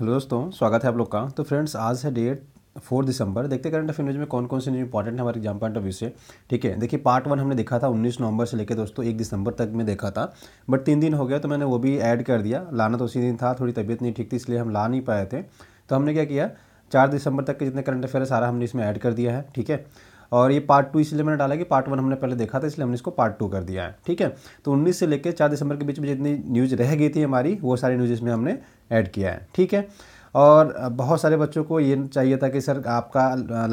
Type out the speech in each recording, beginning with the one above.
hello दोस्तों स्वागत है आप लोग का तो फ्रेंड्स आज है डेट फोर दिसंबर देखते करंट अफेयर न्यूज में कौन कौन से न्यूज इंपॉर्टेंट है हमारे एग्जाम पॉइंट ऑफ व्यू से ठीक है देखिए पार्ट वन हमने देखा था उन्नीस नवंबर से लेकर दोस्तों एक दिसंबर तक में देखा था बट तीन दिन हो गया तो मैंने वो भी ऐड कर दिया लाना तो उसी दिन था थोड़ी तबियत नहीं ठीक थी इसलिए हम ला नहीं पाए थे तो हमने क्या किया चार दिसंबर तक के जितने करंट अफेयर है सारा हमने इसमें ऐड कर दिया है ठीक है और ये पार्ट टू इसलिए मैंने डाला कि पार्ट वन हमने पहले देखा था इसलिए हमने इसको पार्ट टू कर दिया है ठीक है तो उन्नीस से लेकर चार दिसंबर के बीच में जितनी न्यूज़ रह गई थी हमारी वो सारी न्यूज़ इसमें हमने ऐड किया है ठीक है और बहुत सारे बच्चों को ये चाहिए था कि सर आपका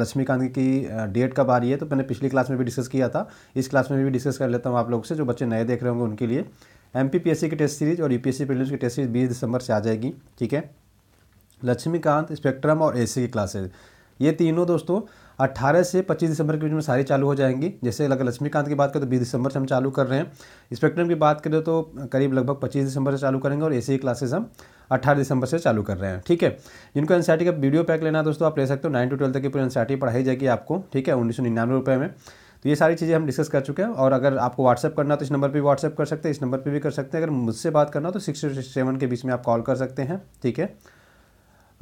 लक्ष्मीकांत की डेट कब आ रही है तो मैंने पिछली क्लास में भी डिस्कस किया था इस क्लास में भी डिस्कस कर लेता हूँ आप लोग से जो बच्चे नए देख रहे होंगे उनके लिए एम की टेस्ट सीरीज़ और यू e पी की टेस्ट सीरीज़ बीस दिसंबर से आ जाएगी ठीक है लक्ष्मीकांत स्पेक्ट्रम और ए की क्लासेज ये तीनों दोस्तों 18 से 25 दिसंबर के बीच में सारी चालू हो जाएंगी जैसे अगर लक्ष्मीकांत की बात करें तो 20 दिसंबर से हम चालू कर रहे हैं स्पेक्ट्रम की बात करें तो करीब लगभग 25 दिसंबर से चालू करेंगे और ए सी क्लासेस हम 18 दिसंबर से चालू कर रहे हैं ठीक है जिनको एनसीआरटी का वीडियो पैक लेना है दोस्तों आप ले सकते हो नाइन टू ट्वेल्थ तक की पूरी एनसीआरटी पढ़ाई जाएगी आपको ठीक है उन्नीस सौ निन्यानवे रुपये में तो ये सारी चीज़ें हम डिस्कस कर चुके हैं और अगर आपको व्हाट्सअप करना तो इस नंबर पे भी व्हाट्सअप कर सकते हैं इस नंबर पे भी कर सकते हैं अगर मुझसे बात करना तो सिक्स सेवन के बीच में आप कॉल कर सकते हैं ठीक है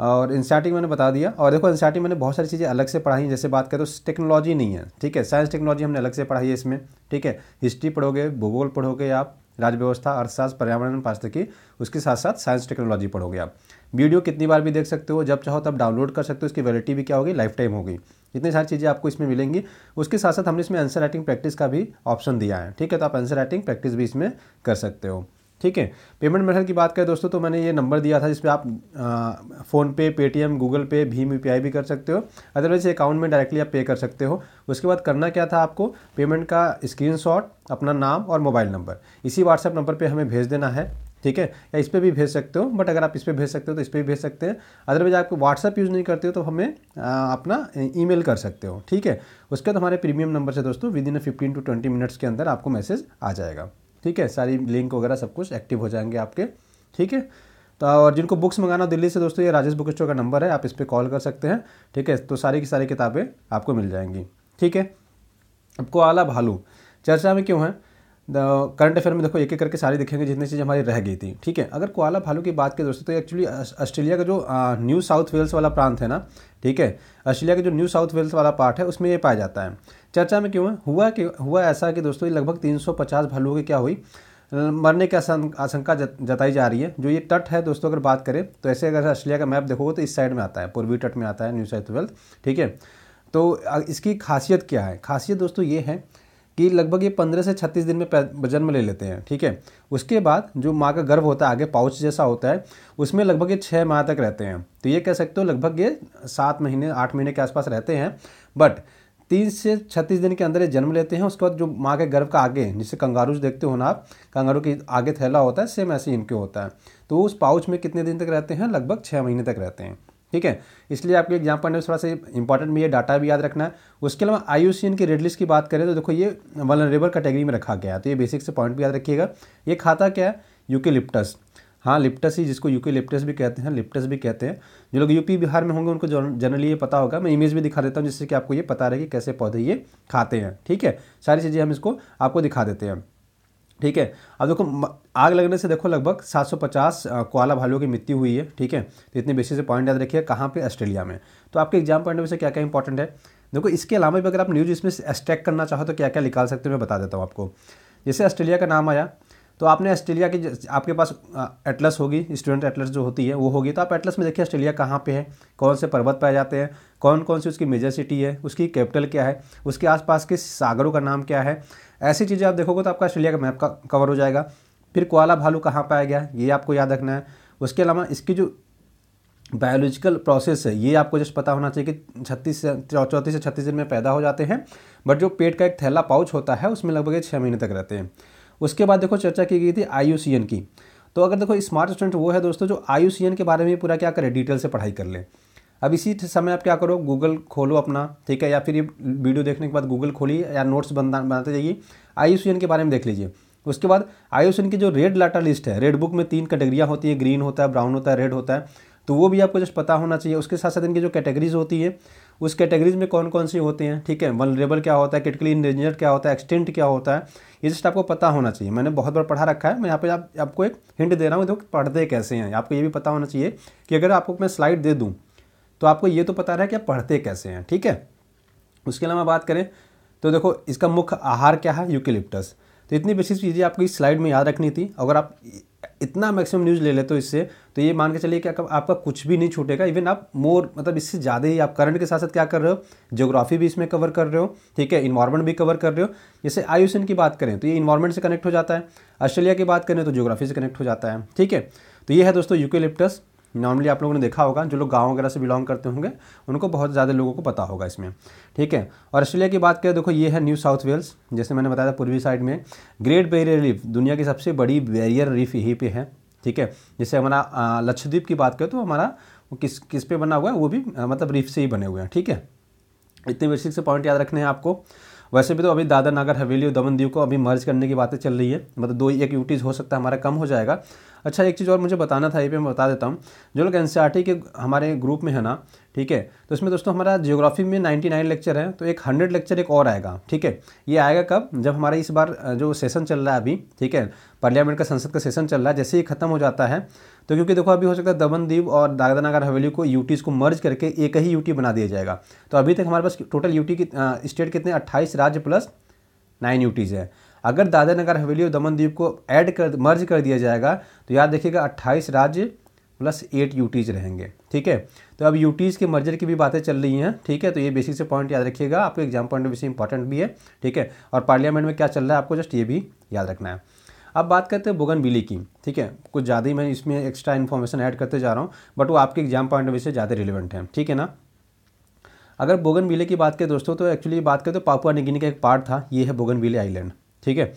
और एन मैंने बता दिया और देखो एन मैंने बहुत सारी चीज़ें अलग से पढ़ाई हैं जैसे बात करें तो टेक्नोलॉजी नहीं है ठीक है साइंस टेक्नोलॉजी हमने अलग से पढ़ाई है इसमें ठीक है हिस्ट्री पढ़ोगे भूगोल पढ़ोगे आप राज्य व्यवस्था अर्थशास्त्र पर्यावरण की उसके साथ साथ साइंस टेक्नोलॉजी पढ़ोगे आप वीडियो कितनी बार भी देख सकते हो जब चाहो तब डाउनलोड कर सकते हो इसकी वैलिटी भी क्या होगी लाइफ टाइम होगी इतनी सारी चीज़ें आपको इसमें मिलेंगी उसके साथ साथ हमने इसमें आंसर राइटिंग प्रैक्टिस का भी ऑप्शन दिया है ठीक है तो आप आंसर राइटिंग प्रैक्टिस भी इसमें कर सकते हो ठीक है पेमेंट मेथड की बात करें दोस्तों तो मैंने ये नंबर दिया था जिसपे आप आप फ़ोनपे पेटीएम गूगल पे भीम यू भी कर सकते हो अदरवाइज अकाउंट में डायरेक्टली आप पे कर सकते हो उसके बाद करना क्या था आपको पेमेंट का स्क्रीन अपना नाम और मोबाइल नंबर इसी व्हाट्सएप नंबर पर हमें भेज देना है ठीक है या इस पर भी भेज सकते हो बट अगर आप इस पर भेज सकते हो तो इस पर भी भेज सकते हैं अदरवाइज आपको व्हाट्सअप यूज़ नहीं करते हो तो हमें आ, अपना ईमेल कर सकते हो ठीक है उसके बाद हमारे प्रीमियम नंबर से दोस्तों within fifteen to twenty minutes के अंदर आपको मैसेज आ जाएगा ठीक है सारी लिंक वगैरह सब कुछ एक्टिव हो जाएंगे आपके ठीक है तो और जिनको बुक्स मंगाना दिल्ली से दोस्तों ये राजेश बुक स्टोर का नंबर है आप इस पर कॉल कर सकते हैं ठीक है तो सारी की सारी किताबें आपको मिल जाएंगी ठीक है आपको आला भालू चर्चा में क्यों है करंट अफेयर में देखो एक एक करके सारी दिखेंगे जितनी चीज़ हमारी रह गई थी ठीक है अगर कोआला भालू की बात की दोस्तों तो एक्चुअली ऑस्ट्रेलिया का जो न्यू साउथ वेल्स वाला प्रांत है ना ठीक है ऑस्ट्रेलिया का जो न्यू साउथ वेल्स वाला पार्ट है उसमें ये पाया जाता है चर्चा में क्यों है हुआ कि हुआ ऐसा कि दोस्तों ये लगभग तीन भालुओं की क्या हुई मरने की आशंका जताई जा रही है जो ये तट है दोस्तों अगर बात करें तो ऐसे अगर ऑस्ट्रेलिया का मैप देखोगे तो इस साइड में आता है पूर्वी तट में आता है न्यू साउथ वेल्स ठीक है तो इसकी खासियत क्या है खासियत दोस्तों ये है कि लगभग ये पंद्रह से छत्तीस दिन में जन्म ले लेते हैं ठीक है उसके बाद जो माँ का गर्भ होता है आगे पाउच जैसा होता है उसमें लगभग ये छः माह तक रहते हैं तो ये कह सकते हो लगभग ये सात महीने आठ महीने के आसपास रहते हैं बट तीस से छत्तीस दिन के अंदर ये जन्म लेते हैं उसके बाद जो माँ के गर्भ का आगे जिसे कंगारूज देखते हो ना आप कंगारू के आगे थैला होता है सेम ऐसे इनके होता है तो उस पाउच में कितने दिन तक रहते हैं लगभग छः महीने तक रहते हैं ठीक है इसलिए आपके एग्जाम पॉइंट में थोड़ा सा इंपॉर्टेंट भी है डाटा भी याद रखना है उसके अलावा आई की रेड लिस्ट की बात करें तो देखो ये वनरेबल कैटेगरी में रखा गया है तो ये बेसिक से पॉइंट भी याद रखिएगा ये खाता क्या है यूके लिप्टस हाँ लिप्टस ही जिसको यूके लिप्टस भी कहते हैं लिप्टस भी कहते हैं जो लोग यूपी बिहार में होंगे उनको जनरली ये पता होगा मैं इमेज भी दिखा देता हूँ जिससे कि आपको ये पता रहे कि कैसे पौधे ये खाते हैं ठीक है सारी चीज़ें हम इसको आपको दिखा देते हैं ठीक है अब देखो आग लगने से देखो लगभग 750 कोआला भालुओं की मृत्यु हुई है ठीक है तो इतने बेसिस से पॉइंट याद रखिए कहाँ पे ऑस्ट्रेलिया में तो आपके एग्जाम पॉइंट में से क्या क्या इंपॉर्टेंट है देखो इसके अलावा भी अगर आप न्यूज़ इसमें एक्सट्रैक्ट करना चाहो तो क्या क्या निकाल सकते हो मैं बता देता हूँ आपको जैसे ऑस्ट्रेलिया का नाम आया तो आपने ऑस्ट्रेलिया की आपके पास एटलस होगी स्टूडेंट एटलस जो होती है वो होगी तो आप एटलस में देखिए ऑस्ट्रेलिया कहाँ पे है कौन से पर्वत पाए जाते हैं कौन कौन सी उसकी मेजर सिटी है उसकी कैपिटल क्या है उसके आसपास के सागरों का नाम क्या है ऐसी चीज़ें आप देखोगे तो आपका ऑस्ट्रेलिया का मैप का कवर हो जाएगा फिर कोआला भालू कहाँ पाया गया ये आपको याद रखना है उसके अलावा इसकी जो बायोलॉजिकल प्रोसेस है ये आपको जस्ट पता होना चाहिए कि छत्तीस से चौंतीस से छत्तीस दिन में पैदा हो जाते हैं बट जो पेट का एक थैला पाउच होता है उसमें लगभग छः महीने तक रहते हैं उसके बाद देखो चर्चा की गई थी आई की तो अगर देखो स्मार्ट स्टूडेंट वो है दोस्तों जो आई के बारे में पूरा क्या करे डिटेल से पढ़ाई कर ले अब इसी समय आप क्या करो गूगल खोलो अपना ठीक है या फिर ये वीडियो देखने के बाद गूगल खोलिए या नोट्स बना बनाते जाइए आई के बारे में देख लीजिए उसके बाद आई की जो रेड लाटा लिस्ट है रेड बुक में तीन कैटेगरियाँ होती है ग्रीन होता है ब्राउन होता है रेड होता है तो वो भी आपको जस्ट पता होना चाहिए उसके साथ साथ इनकी जो कैटेगरीज होती है उस कैटेगरीज में कौन कौन सी होते हैं ठीक है वनरेबल क्या होता है क्रिटिकली इंडेंजर्ड क्या होता है एक्सटेंट क्या होता है ये जस्ट आपको पता होना चाहिए मैंने बहुत बार पढ़ा रखा है मैं यहाँ पे आप, आपको एक हिंट दे रहा हूँ देखो पढ़ते कैसे हैं आपको ये भी पता होना चाहिए कि अगर आपको मैं स्लाइड दे दूँ तो आपको ये तो पता रहा है कि आप पढ़ते कैसे हैं ठीक है उसके अलावा बात करें तो देखो इसका मुख्य आहार क्या है यूकिलिप्टस तो इतनी बेसिक चीज़ें आपको इस स्लाइड में याद रखनी थी अगर आप इतना मैक्सिमम न्यूज़ ले लेते हो इससे तो ये मान के चलिए कि आपका कुछ भी नहीं छूटेगा इवन आप मोर मतलब इससे ज़्यादा ही आप करंट के साथ साथ क्या कर रहे हो जोग्राफी भी इसमें कवर कर रहे हो ठीक है इन्वायरमेंट भी कवर कर रहे हो जैसे आयुषन तो की बात करें तो ये इन्वायरमेंट से कनेक्ट हो जाता है ऑस्ट्रेलिया की बात करें तो जोग्राफी से कनेक्ट हो जाता है ठीक है तो ये है दोस्तों यूकेलिप्टस नॉर्मली आप लोगों ने देखा होगा जो लोग गाँव वगैरह से बिलोंग करते होंगे उनको बहुत ज़्यादा लोगों को पता होगा इसमें ठीक है और ऑस्ट्रेलिया की बात करें देखो ये है न्यू साउथ वेल्स जैसे मैंने बताया था पूर्वी साइड में ग्रेट बैरियर रीफ दुनिया की सबसे बड़ी बैरियर रीफ यहीं पर है ठीक है जैसे हमारा लक्षद्वीप की बात करें तो हमारा किस किस पे बना हुआ है वो भी मतलब रीफ से ही बने हुए हैं ठीक है इतने बेसिक से पॉइंट याद रखने हैं आपको वैसे भी तो अभी दादर नगर हवेली और दमन दीव को अभी मर्ज करने की बातें चल रही है मतलब दो एक यूटीज़ हो सकता है हमारा कम हो जाएगा अच्छा एक चीज़ और मुझे बताना था ये पे मैं बता देता हूँ जो लोग एन e के हमारे ग्रुप में है ना ठीक है तो इसमें दोस्तों हमारा जियोग्राफी में 99 लेक्चर है तो एक 100 लेक्चर एक और आएगा ठीक है ये आएगा कब जब हमारा इस बार जो सेशन चल रहा है अभी ठीक है पार्लियामेंट का संसद का सेशन चल रहा है जैसे ही खत्म हो जाता है तो क्योंकि देखो अभी हो सकता है दमनदीप और नगर हवेली को यूटीज़ को मर्ज करके एक ही यूटी बना दिया जाएगा तो अभी तक हमारे पास टोटल यूटी की स्टेट कितने अट्ठाईस राज्य प्लस नाइन यूटीज़ हैं अगर दादा नगर हवेली और दमनदीप को ऐड कर मर्ज कर दिया जाएगा तो याद देखिएगा अट्ठाईस राज्य प्लस एट यूटीज़ रहेंगे ठीक है तो अब यूटीज़ के मर्जर की भी बातें चल रही हैं ठीक है तो ये बेसिक से पॉइंट याद रखिएगा आपको एग्जाम पॉइंट ऑफ व्यू से इंपॉर्टेंट भी है ठीक है और पार्लियामेंट में क्या चल रहा है आपको जस्ट ये भी याद रखना है अब बात करते हैं बोगन बिली की ठीक है कुछ ज़्यादा ही मैं इसमें एक्स्ट्रा इन्फॉर्मेशन ऐड करते जा रहा हूँ बट वो आपके एग्जाम पॉइंट ऑफ व्यू से ज़्यादा रिलेवेंट है ठीक है ना अगर बोगन बिले की बात करें दोस्तों तो एक्चुअली बात करें तो पापुआ निगिनी का एक पार्ट था ये है बोगन बिले आइलैंड ठीक है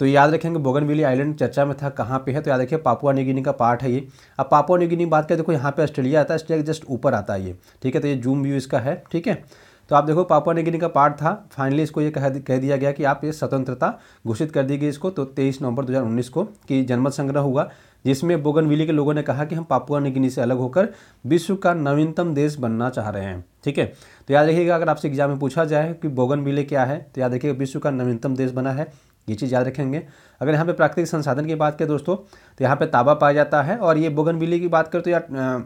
तो याद रखेंगे बोगनविली आइलैंड चर्चा में था कहाँ पे है तो याद रखिए पापुआ निगिनी का पार्ट है ये अब पापुआ निगिनी बात करें देखो यहाँ पे ऑस्ट्रेलिया आता है ऑस्ट्रेलिया जस्ट ऊपर आता है ये ठीक है तो ये जूम व्यू इसका है ठीक है तो आप देखो पापुआ निगिनी का पार्ट था फाइनली इसको ये कह कह दिया गया कि आप ये स्वतंत्रता घोषित कर दी गई इसको तो तेईस नवंबर 2019 को कि जनमत संग्रह हुआ जिसमें बोगनविली के लोगों ने कहा कि हम पापुआ निगिनी से अलग होकर विश्व का नवीनतम देश बनना चाह रहे हैं ठीक है तो याद रखिएगा अगर आपसे एग्जाम में पूछा जाए कि बोगनविले क्या है तो याद रखिएगा विश्व का नवीनतम देश बना है ये चीज़ याद रखेंगे अगर यहाँ पे प्राकृतिक संसाधन की बात करें दोस्तों तो यहाँ पे ताबा पाया जाता है और ये बोगनविली की बात करें तो यार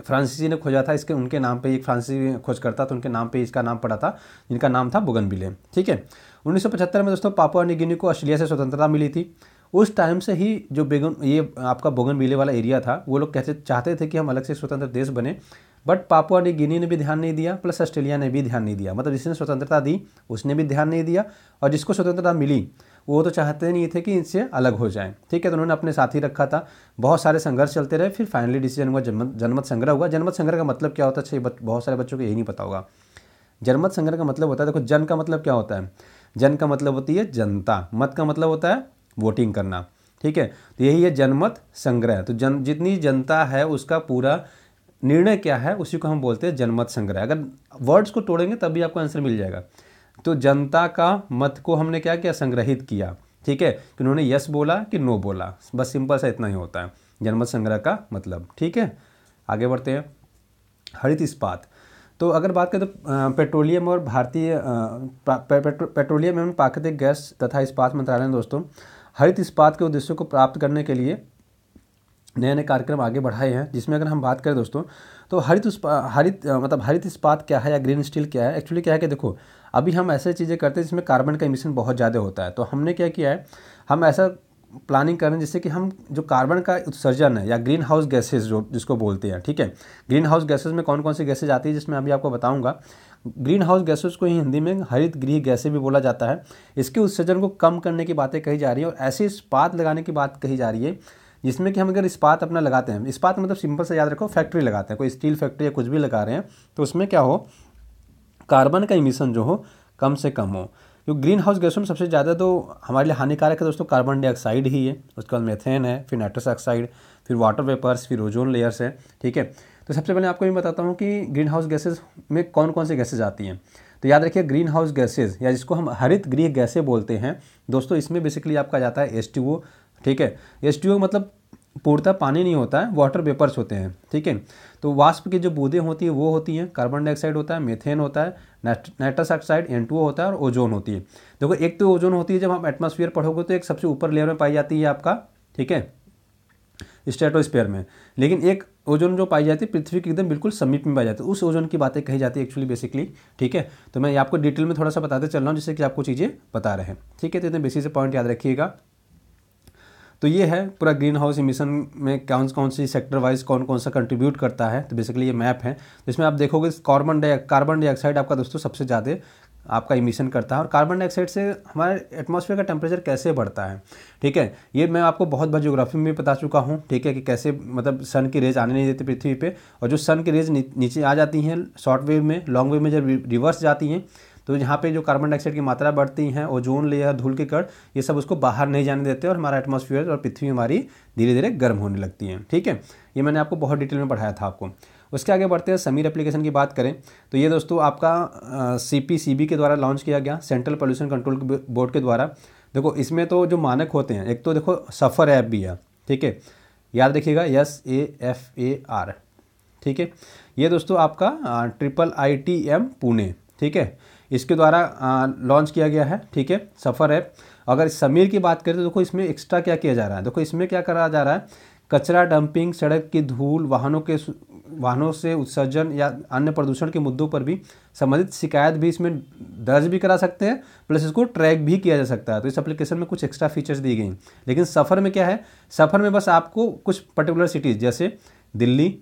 फ्रांसीसी ने खोजा था इसके उनके नाम पे एक फ्रांसी खोज करता तो उनके नाम पे इसका नाम पड़ा था जिनका नाम था बिले ठीक है 1975 में दोस्तों पापुआ निगिनी को ऑस्ट्रेलिया से स्वतंत्रता मिली थी उस टाइम से ही जो बेगन ये आपका बोगन बिले वाला एरिया था वो लोग कहते चाहते थे कि हम अलग से स्वतंत्र देश बने बट पापुआ ने गिनी ने भी ध्यान नहीं दिया प्लस ऑस्ट्रेलिया ने भी ध्यान नहीं दिया मतलब जिसने स्वतंत्रता दी उसने भी ध्यान नहीं दिया और जिसको स्वतंत्रता मिली वो तो चाहते नहीं थे कि इनसे अलग हो जाएं ठीक है तो उन्होंने अपने साथ ही रखा था बहुत सारे संघर्ष चलते रहे फिर फाइनली डिसीजन हुआ जनमत जनमत संग्रह हुआ जनमत संग्रह का मतलब क्या होता है बहुत सारे बच्चों को यही नहीं पता होगा जनमत संग्रह का मतलब होता है देखो जन का मतलब क्या होता है जन का मतलब होती है जनता मत का मतलब होता है वोटिंग करना ठीक है तो यही है जनमत संग्रह तो जन जितनी जनता है उसका पूरा निर्णय क्या है उसी को हम बोलते हैं जनमत संग्रह अगर वर्ड्स को तोड़ेंगे तब भी आपको आंसर मिल जाएगा तो जनता का मत को हमने क्या किया संग्रहित किया ठीक है कि उन्होंने यस बोला कि नो बोला बस सिंपल सा इतना ही होता है जनमत संग्रह का मतलब ठीक है आगे बढ़ते हैं हरित इस्पात तो अगर बात करें तो पेट्रोलियम और भारतीय पेट्रोलियम एवं प्राकृतिक गैस तथा इस्पात मंत्रालय ने दोस्तों हरित इस्पात के उद्देश्यों को प्राप्त करने के लिए नए नए कार्यक्रम आगे बढ़ाए हैं जिसमें अगर हम बात करें दोस्तों तो हरित हरित मतलब हरित इस्पात क्या है या ग्रीन स्टील क्या है एक्चुअली क्या है कि देखो अभी हम ऐसे चीज़ें करते हैं जिसमें कार्बन का इमिशन बहुत ज़्यादा होता है तो हमने क्या किया है हम ऐसा प्लानिंग करें जिससे कि हम जो कार्बन का उत्सर्जन है या ग्रीन हाउस गैसेज जो जिसको बोलते हैं ठीक है ग्रीन हाउस गैसेज में कौन कौन सी गैसेज आती है जिसमें अभी आपको बताऊंगा ग्रीन हाउस गैसेज को ही हिंदी में हरित गृह गैसे भी बोला जाता है इसके उत्सर्जन को कम करने की बातें कही जा रही है और ऐसी इस्पात लगाने की बात कही जा रही है जिसमें कि हम अगर इस्पात अपना लगाते हैं इस्पात मतलब सिंपल से याद रखो फैक्ट्री लगाते हैं कोई स्टील फैक्ट्री या कुछ भी लगा रहे हैं तो उसमें क्या हो कार्बन का इमिशन जो हो कम से कम हो जो ग्रीन हाउस गैसों में सबसे ज़्यादा तो हमारे लिए हानिकारक है दोस्तों कार्बन डाइऑक्साइड ही है उसके बाद मेथेन है फिर नाइट्रस ऑक्साइड फिर वाटर वेपर्स फिर ओजोन लेयर्स है ठीक है तो सबसे पहले आपको ये बताता हूँ कि ग्रीन हाउस गैसेज में कौन कौन सी गैसेज आती हैं तो याद रखिए ग्रीन हाउस गैसेज या जिसको हम हरित गृह गैसें बोलते हैं दोस्तों इसमें बेसिकली आपका जाता है एस ठीक है एस मतलब पूर्णतः पानी नहीं होता है वाटर वेपर्स होते हैं ठीक है तो वाष्प की जो बूंदें होती हैं वो होती हैं कार्बन डाइऑक्साइड होता है मीथेन होता है नाइट्रस ऑक्साइड एन होता है और ओजोन होती है देखो एक तो ओजोन होती है जब हम एटमोसफियर पढ़ोगे तो एक सबसे ऊपर लेयर में पाई जाती है आपका ठीक है स्टेटोस्फेयर में लेकिन एक ओजोन जो पाई जाती है पृथ्वी के एकदम बिल्कुल समीप में पाई जाती है उस ओजोन की बातें कही जाती है एक्चुअली बेसिकली ठीक है तो मैं आपको डिटेल में थोड़ा सा बताते चल रहा हूँ जिससे कि आपको चीज़ें बता रहे हैं ठीक है तो इतने बेसिक से पॉइंट याद रखिएगा तो ये है पूरा ग्रीन हाउस इमिशन में कौन कौन सी सेक्टर वाइज कौन कौन सा कंट्रीब्यूट करता है तो बेसिकली ये मैप है जिसमें आप देखोगे कार्बन डाइ कार्बन डाइऑक्साइड आपका दोस्तों सबसे ज़्यादा आपका इमिशन करता है और कार्बन डाइऑक्साइड से हमारे एटमॉस्फेयर का टेम्परेचर कैसे बढ़ता है ठीक है ये मैं आपको बहुत बार जोग्राफी में भी बता चुका हूँ ठीक है कि कैसे मतलब सन की रेज आने नहीं देती पृथ्वी पे और जो सन की रेज नीचे आ जाती हैं शॉर्ट वेव में लॉन्ग वेव में जब रिवर्स जाती हैं तो यहाँ पे जो कार्बन डाइऑक्साइड की मात्रा बढ़ती है ओजोन लेयर धूल के कण ये सब उसको बाहर नहीं जाने देते और हमारा एटमोसफियर और पृथ्वी हमारी धीरे धीरे गर्म होने लगती है ठीक है ये मैंने आपको बहुत डिटेल में पढ़ाया था आपको उसके आगे बढ़ते हैं समीर एप्लीकेशन की बात करें तो ये दोस्तों आपका सी पी सी बी के द्वारा लॉन्च किया गया सेंट्रल पोल्यूशन कंट्रोल बोर्ड के द्वारा देखो इसमें तो जो मानक होते हैं एक तो देखो सफ़र ऐप भी है ठीक है याद रखिएगा S A F A R ठीक है ये दोस्तों आपका triple I T M Pune ठीक है इसके द्वारा लॉन्च किया गया है ठीक है सफ़र ऐप अगर समीर की बात करें तो देखो इसमें एक्स्ट्रा क्या किया जा रहा है देखो इसमें क्या करा जा रहा है कचरा डंपिंग सड़क की धूल वाहनों के वाहनों से उत्सर्जन या अन्य प्रदूषण के मुद्दों पर भी संबंधित शिकायत भी इसमें दर्ज भी करा सकते हैं प्लस इसको ट्रैक भी किया जा सकता है तो इस एप्लीकेशन में कुछ एक्स्ट्रा फीचर्स दी गई लेकिन सफ़र में क्या है सफ़र में बस आपको कुछ पर्टिकुलर सिटीज़ जैसे दिल्ली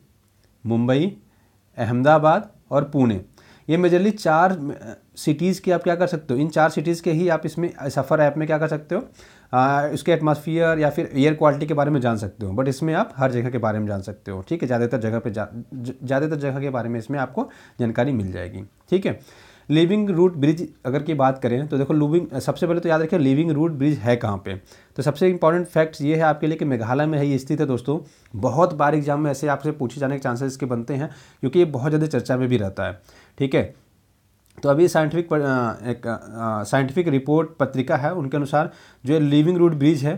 मुंबई अहमदाबाद और पुणे ये मेजरली चार सिटीज़ की आप क्या कर सकते हो इन चार सिटीज़ के ही आप इसमें सफ़र ऐप में क्या कर सकते हो आ, उसके एटमोसफियर या फिर एयर क्वालिटी के बारे में जान सकते हो बट इसमें आप हर जगह के बारे में जान सकते हो ठीक है ज़्यादातर जगह पर ज़्यादातर जगह के बारे में इसमें आपको जानकारी मिल जाएगी ठीक है लिविंग रूट ब्रिज अगर की बात करें तो देखो लिविंग सबसे पहले तो याद रखिए लिविंग रूट ब्रिज है कहाँ पे तो सबसे इंपॉर्टेंट फैक्ट ये है आपके लिए कि मेघालय में है ये स्थित है दोस्तों बहुत बार एग्जाम में ऐसे आपसे पूछे जाने के चांसेस इसके बनते हैं क्योंकि ये बहुत ज़्यादा चर्चा में भी रहता है ठीक है तो अभी साइंटिफिक एक साइंटिफिक रिपोर्ट पत्रिका है उनके अनुसार जो लिविंग रूट ब्रिज है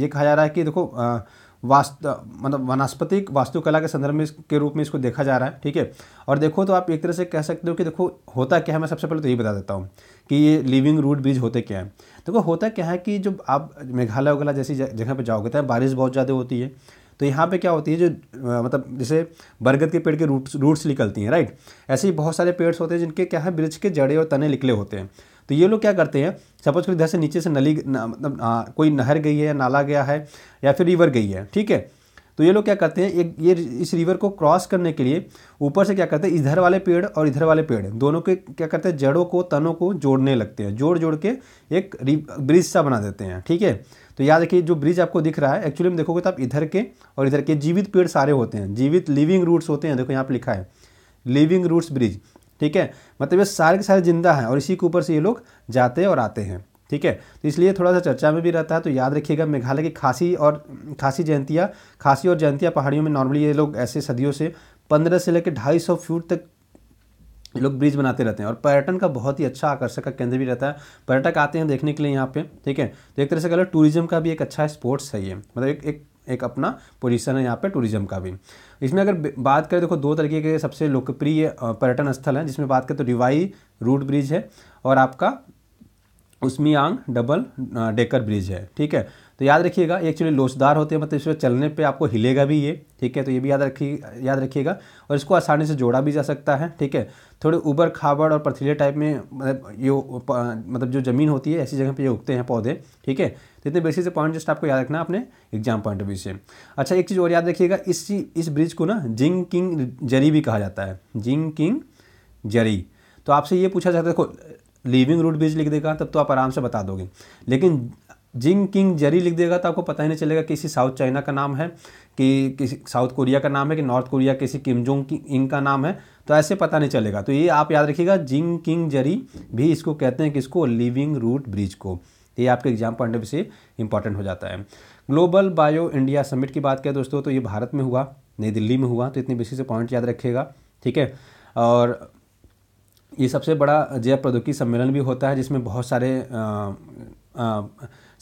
ये कहा जा रहा है कि देखो आ, वास्त मतलब वनस्पतिक वास्तुकला के संदर्भ में के रूप में इसको देखा जा रहा है ठीक है और देखो तो आप एक तरह से कह सकते हो कि देखो होता क्या है मैं सबसे पहले तो यही बता देता हूँ कि ये लिविंग रूट बीज होते क्या हैं देखो होता क्या है कि जब आप मेघालय वगैरह जैसी जगह पर जाओगे तो बारिश बहुत ज़्यादा होती है तो यहाँ पे क्या होती है जो मतलब जैसे बरगद के पेड़ के रूट्स रूट्स निकलती हैं राइट ऐसे ही बहुत सारे पेड़ होते हैं जिनके क्या है वृक्ष के जड़े और तने निकले होते हैं तो ये लोग क्या करते हैं सपोज कर इधर से नीचे से नली मतलब कोई नहर गई है नाला गया है या फिर रिवर गई है ठीक है तो ये लोग क्या करते हैं एक ये इस रिवर को क्रॉस करने के लिए ऊपर से क्या करते हैं इधर वाले पेड़ और इधर वाले पेड़ दोनों के क्या करते हैं जड़ों को तनों को जोड़ने लगते हैं जोड़ जोड़ के एक ब्रिज सा बना देते हैं ठीक है तो याद रखिए जो ब्रिज आपको दिख रहा है एक्चुअली में देखोगे तो आप इधर के और इधर के जीवित पेड़ सारे होते हैं जीवित लिविंग रूट्स होते हैं देखो यहाँ पर लिखा है लिविंग रूट्स ब्रिज ठीक है मतलब ये सारे के सारे जिंदा हैं और इसी के ऊपर से ये लोग जाते और आते हैं ठीक है तो इसलिए थोड़ा सा चर्चा में भी रहता है तो याद रखिएगा मेघालय की खासी और खासी जयंतिया खासी और जयंतिया पहाड़ियों में नॉर्मली ये लोग ऐसे सदियों से पंद्रह से लेकर ढाई सौ फीट तक लोग ब्रिज बनाते रहते हैं और पर्यटन का बहुत ही अच्छा आकर्षक का केंद्र भी रहता है पर्यटक आते हैं देखने के लिए यहाँ पे ठीक है तो एक तरह से कह लो टूरिज्म का भी एक अच्छा स्पोर्ट्स है ये मतलब एक एक एक अपना पोजीशन है यहाँ पे टूरिज्म का भी इसमें अगर बात करें देखो दो तरीके के सबसे लोकप्रिय पर्यटन स्थल हैं जिसमें बात करें तो रिवाई रूट ब्रिज है और आपका उस्मियांग डबल डेकर ब्रिज है ठीक है तो याद रखिएगा एक्चुअली लोचदार होते हैं मतलब इसमें चलने पे आपको हिलेगा भी ये ठीक है तो ये भी याद रखिए याद रखिएगा और इसको आसानी से जोड़ा भी जा सकता है ठीक है थोड़े उबर खाबड़ और पथरीले टाइप में मतलब ये मतलब जो ज़मीन होती है ऐसी जगह पे ये उगते हैं पौधे ठीक है जितने से पॉइंट जस्ट आपको याद रखना अपने एग्जाम पॉइंट ऑफ व्यू से अच्छा एक चीज़ और याद रखिएगा इस इस ब्रिज को ना जिंग किंग जरी भी कहा जाता है जिंग किंग जरी तो आपसे ये पूछा जाता है देखो लिविंग रूट ब्रिज लिख देगा तब तो आप आराम से बता दोगे लेकिन जिंग किंग जरी लिख देगा तो आपको पता ही नहीं चलेगा किसी साउथ चाइना का नाम है कि किसी साउथ कोरिया का नाम है कि नॉर्थ कोरिया किसी किमजोंग इंग का नाम है तो ऐसे पता नहीं चलेगा तो ये आप याद रखिएगा जिंग किंग जरी भी इसको कहते हैं किसको लिविंग रूट ब्रिज को ये आपके एग्जाम पॉइंट ऑफ व्यू से इंपॉर्टेंट हो जाता है ग्लोबल बायो इंडिया समिट की बात करें दोस्तों तो ये भारत में हुआ नई दिल्ली में हुआ तो इतने बेसिक से पॉइंट याद रखिएगा ठीक है और ये सबसे बड़ा जैव प्रौद्योगिकी सम्मेलन भी होता है जिसमें बहुत सारे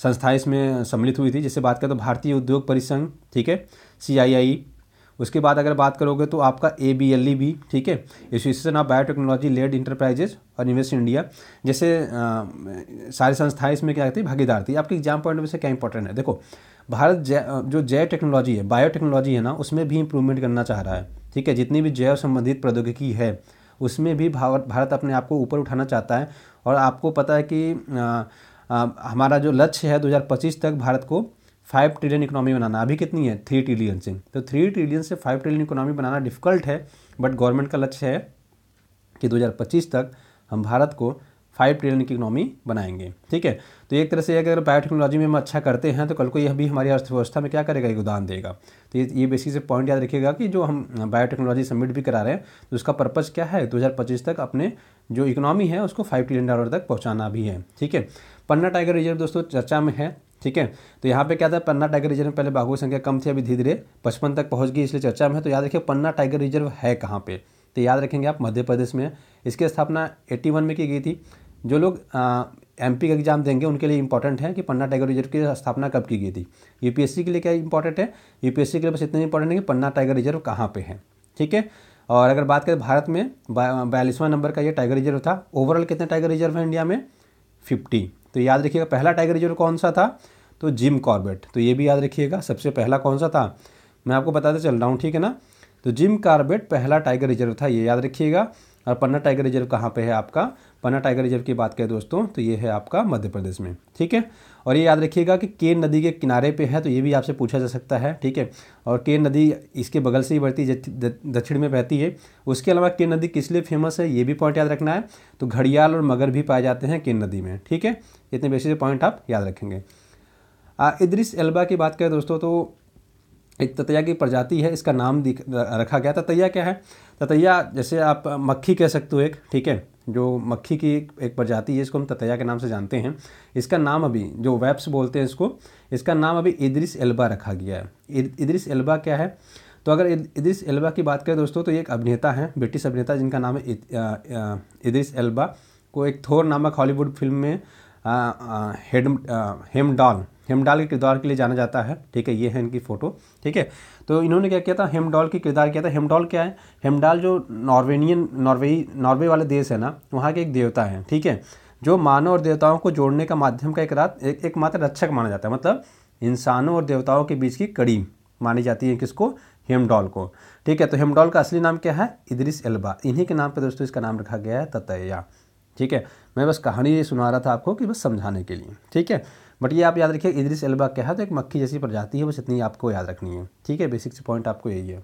संस्थाएं इसमें सम्मिलित हुई थी जैसे बात करें तो भारतीय उद्योग परिसंघ ठीक है सी आई आई उसके बाद अगर बात करोगे तो आपका A B L E B ठीक है association of biotechnology led enterprises और इन्वेस्ट इंडिया जैसे सारी संस्थाएं इसमें क्या थी भागीदार थी आपके एग्जाम पॉइंट में से क्या इंपॉर्टेंट है देखो भारत जै जो जैव टेक्नोलॉजी है बायोटेक्नोलॉजी है ना उसमें भी इंप्रूवमेंट करना चाह रहा है ठीक है जितनी भी जैव संबंधित प्रौद्योगिकी है उसमें भी भारत भारत अपने आप को ऊपर उठाना चाहता है और आपको पता है कि आ, आ, हमारा जो लक्ष्य है 2025 तक भारत को फाइव ट्रिलियन इकोनॉमी बनाना अभी कितनी है थ्री ट्रिलियन से तो थ्री ट्रिलियन से फाइव ट्रिलियन इकोनॉमी बनाना डिफिकल्ट है बट गवर्नमेंट का लक्ष्य है कि 2025 तक हम भारत को फाइव ट्रिलियन की इकोनॉमी बनाएंगे ठीक है तो एक तरह से अगर बायोटेक्नोलॉजी में हम अच्छा करते हैं तो कल को यह भी हमारी अर्थव्यवस्था में क्या करेगा योगदान देगा तो ये बेसिक से पॉइंट याद रखिएगा कि जो हम बायोटेक्नोलॉजी सबमिट भी करा रहे हैं तो उसका पर्पज़ क्या है दो तक अपने जो इकोनॉमी है उसको फाइव ट्रिलियन डॉलर तक पहुँचाना भी है ठीक है पन्ना टाइगर रिजर्व दोस्तों चर्चा में है ठीक है तो यहाँ पे क्या था पन्ना टाइगर रिजर्व में पहले बाघों की संख्या कम थी अभी धीरे धीरे पचपन तक पहुँच गई इसलिए चर्चा में है तो याद रखिए पन्ना टाइगर रिजर्व है कहाँ पर तो याद रखेंगे आप मध्य प्रदेश में इसकी स्थापना एट्टी में की गई थी जो लोग एम का एग्जाम देंगे उनके लिए इंपॉर्टेंट है कि पन्ना टाइगर रिजर्व की स्थापना कब की गई थी यूपीएससी के लिए क्या इंपॉर्टेंट है यूपीएससी के लिए बस इतना इंपॉर्टेंट है कि पन्ना टाइगर रिजर्व कहाँ पे है ठीक है और अगर बात करें भारत में बयालीसवां नंबर का ये टाइगर रिजर्व था ओवरऑल कितने टाइगर रिजर्व है इंडिया में फिफ्टी तो याद रखिएगा पहला टाइगर रिजर्व कौन सा था तो जिम कॉर्बेट तो ये भी याद रखिएगा सबसे पहला कौन सा था मैं आपको बताते चल रहा हूँ ठीक है ना तो जिम कार्बेट पहला टाइगर रिजर्व था ये याद रखिएगा और पन्ना टाइगर रिजर्व कहाँ पे है आपका पन्ना टाइगर रिजर्व की बात करें दोस्तों तो ये है आपका मध्य प्रदेश में ठीक है और ये याद रखिएगा कि केन नदी के किनारे पे है तो ये भी आपसे पूछा जा सकता है ठीक है और केन नदी इसके बगल से ही बढ़ती दक्षिण में बहती है उसके अलावा केन नदी किस लिए फेमस है ये भी पॉइंट याद रखना है तो घड़ियाल और मगर भी पाए जाते हैं केन नदी में ठीक है इतने बेसिक पॉइंट आप याद रखेंगे इद्रिस एल्बा की बात करें दोस्तों तो एक ततैया की प्रजाति है इसका नाम दिख रखा गया ततैया क्या है ततैया जैसे आप मक्खी कह सकते हो एक ठीक है जो मक्खी की एक प्रजाति है इसको हम ततैया के नाम से जानते हैं इसका नाम अभी जो वेब्स बोलते हैं इसको इसका नाम अभी इद्रिस एल्बा रखा गया है इद्रिस एल्बा क्या है तो अगर इद्रिस एल्बा की बात करें दोस्तों तो ये एक अभिनेता है ब्रिटिश अभिनेता जिनका नाम है इद्रिस एल्बा को एक थोर नामक हॉलीवुड फिल्म में हेड हेमडाल हेमडाल के किरदार के लिए जाना जाता है ठीक है ये है इनकी फ़ोटो ठीक है तो इन्होंने क्या किया था हेमडॉल के किरदार किया था हेमडॉल क्या है हेमडाल जो नॉर्वेनियन नॉर्वे नॉर्वे वाले देश है ना वहाँ के एक देवता है ठीक है जो मानव और देवताओं को जोड़ने का माध्यम का एक रात एक एकमात्र रक्षक माना जाता है मतलब इंसानों और देवताओं के बीच की कड़ी मानी जाती है किसको हेमडॉल को ठीक है तो हेमडॉल का असली नाम क्या है इद्रिस एल्बा इन्हीं के नाम पर दोस्तों इसका नाम रखा गया है ततया ठीक है मैं बस कहानी ये सुना रहा था आपको कि बस समझाने के लिए ठीक है बट ये आप याद रखिए इदरिस एल्बा क्या है तो एक मक्खी जैसी प्रजाति है बस इतनी आपको याद रखनी है ठीक है बेसिक पॉइंट आपको यही है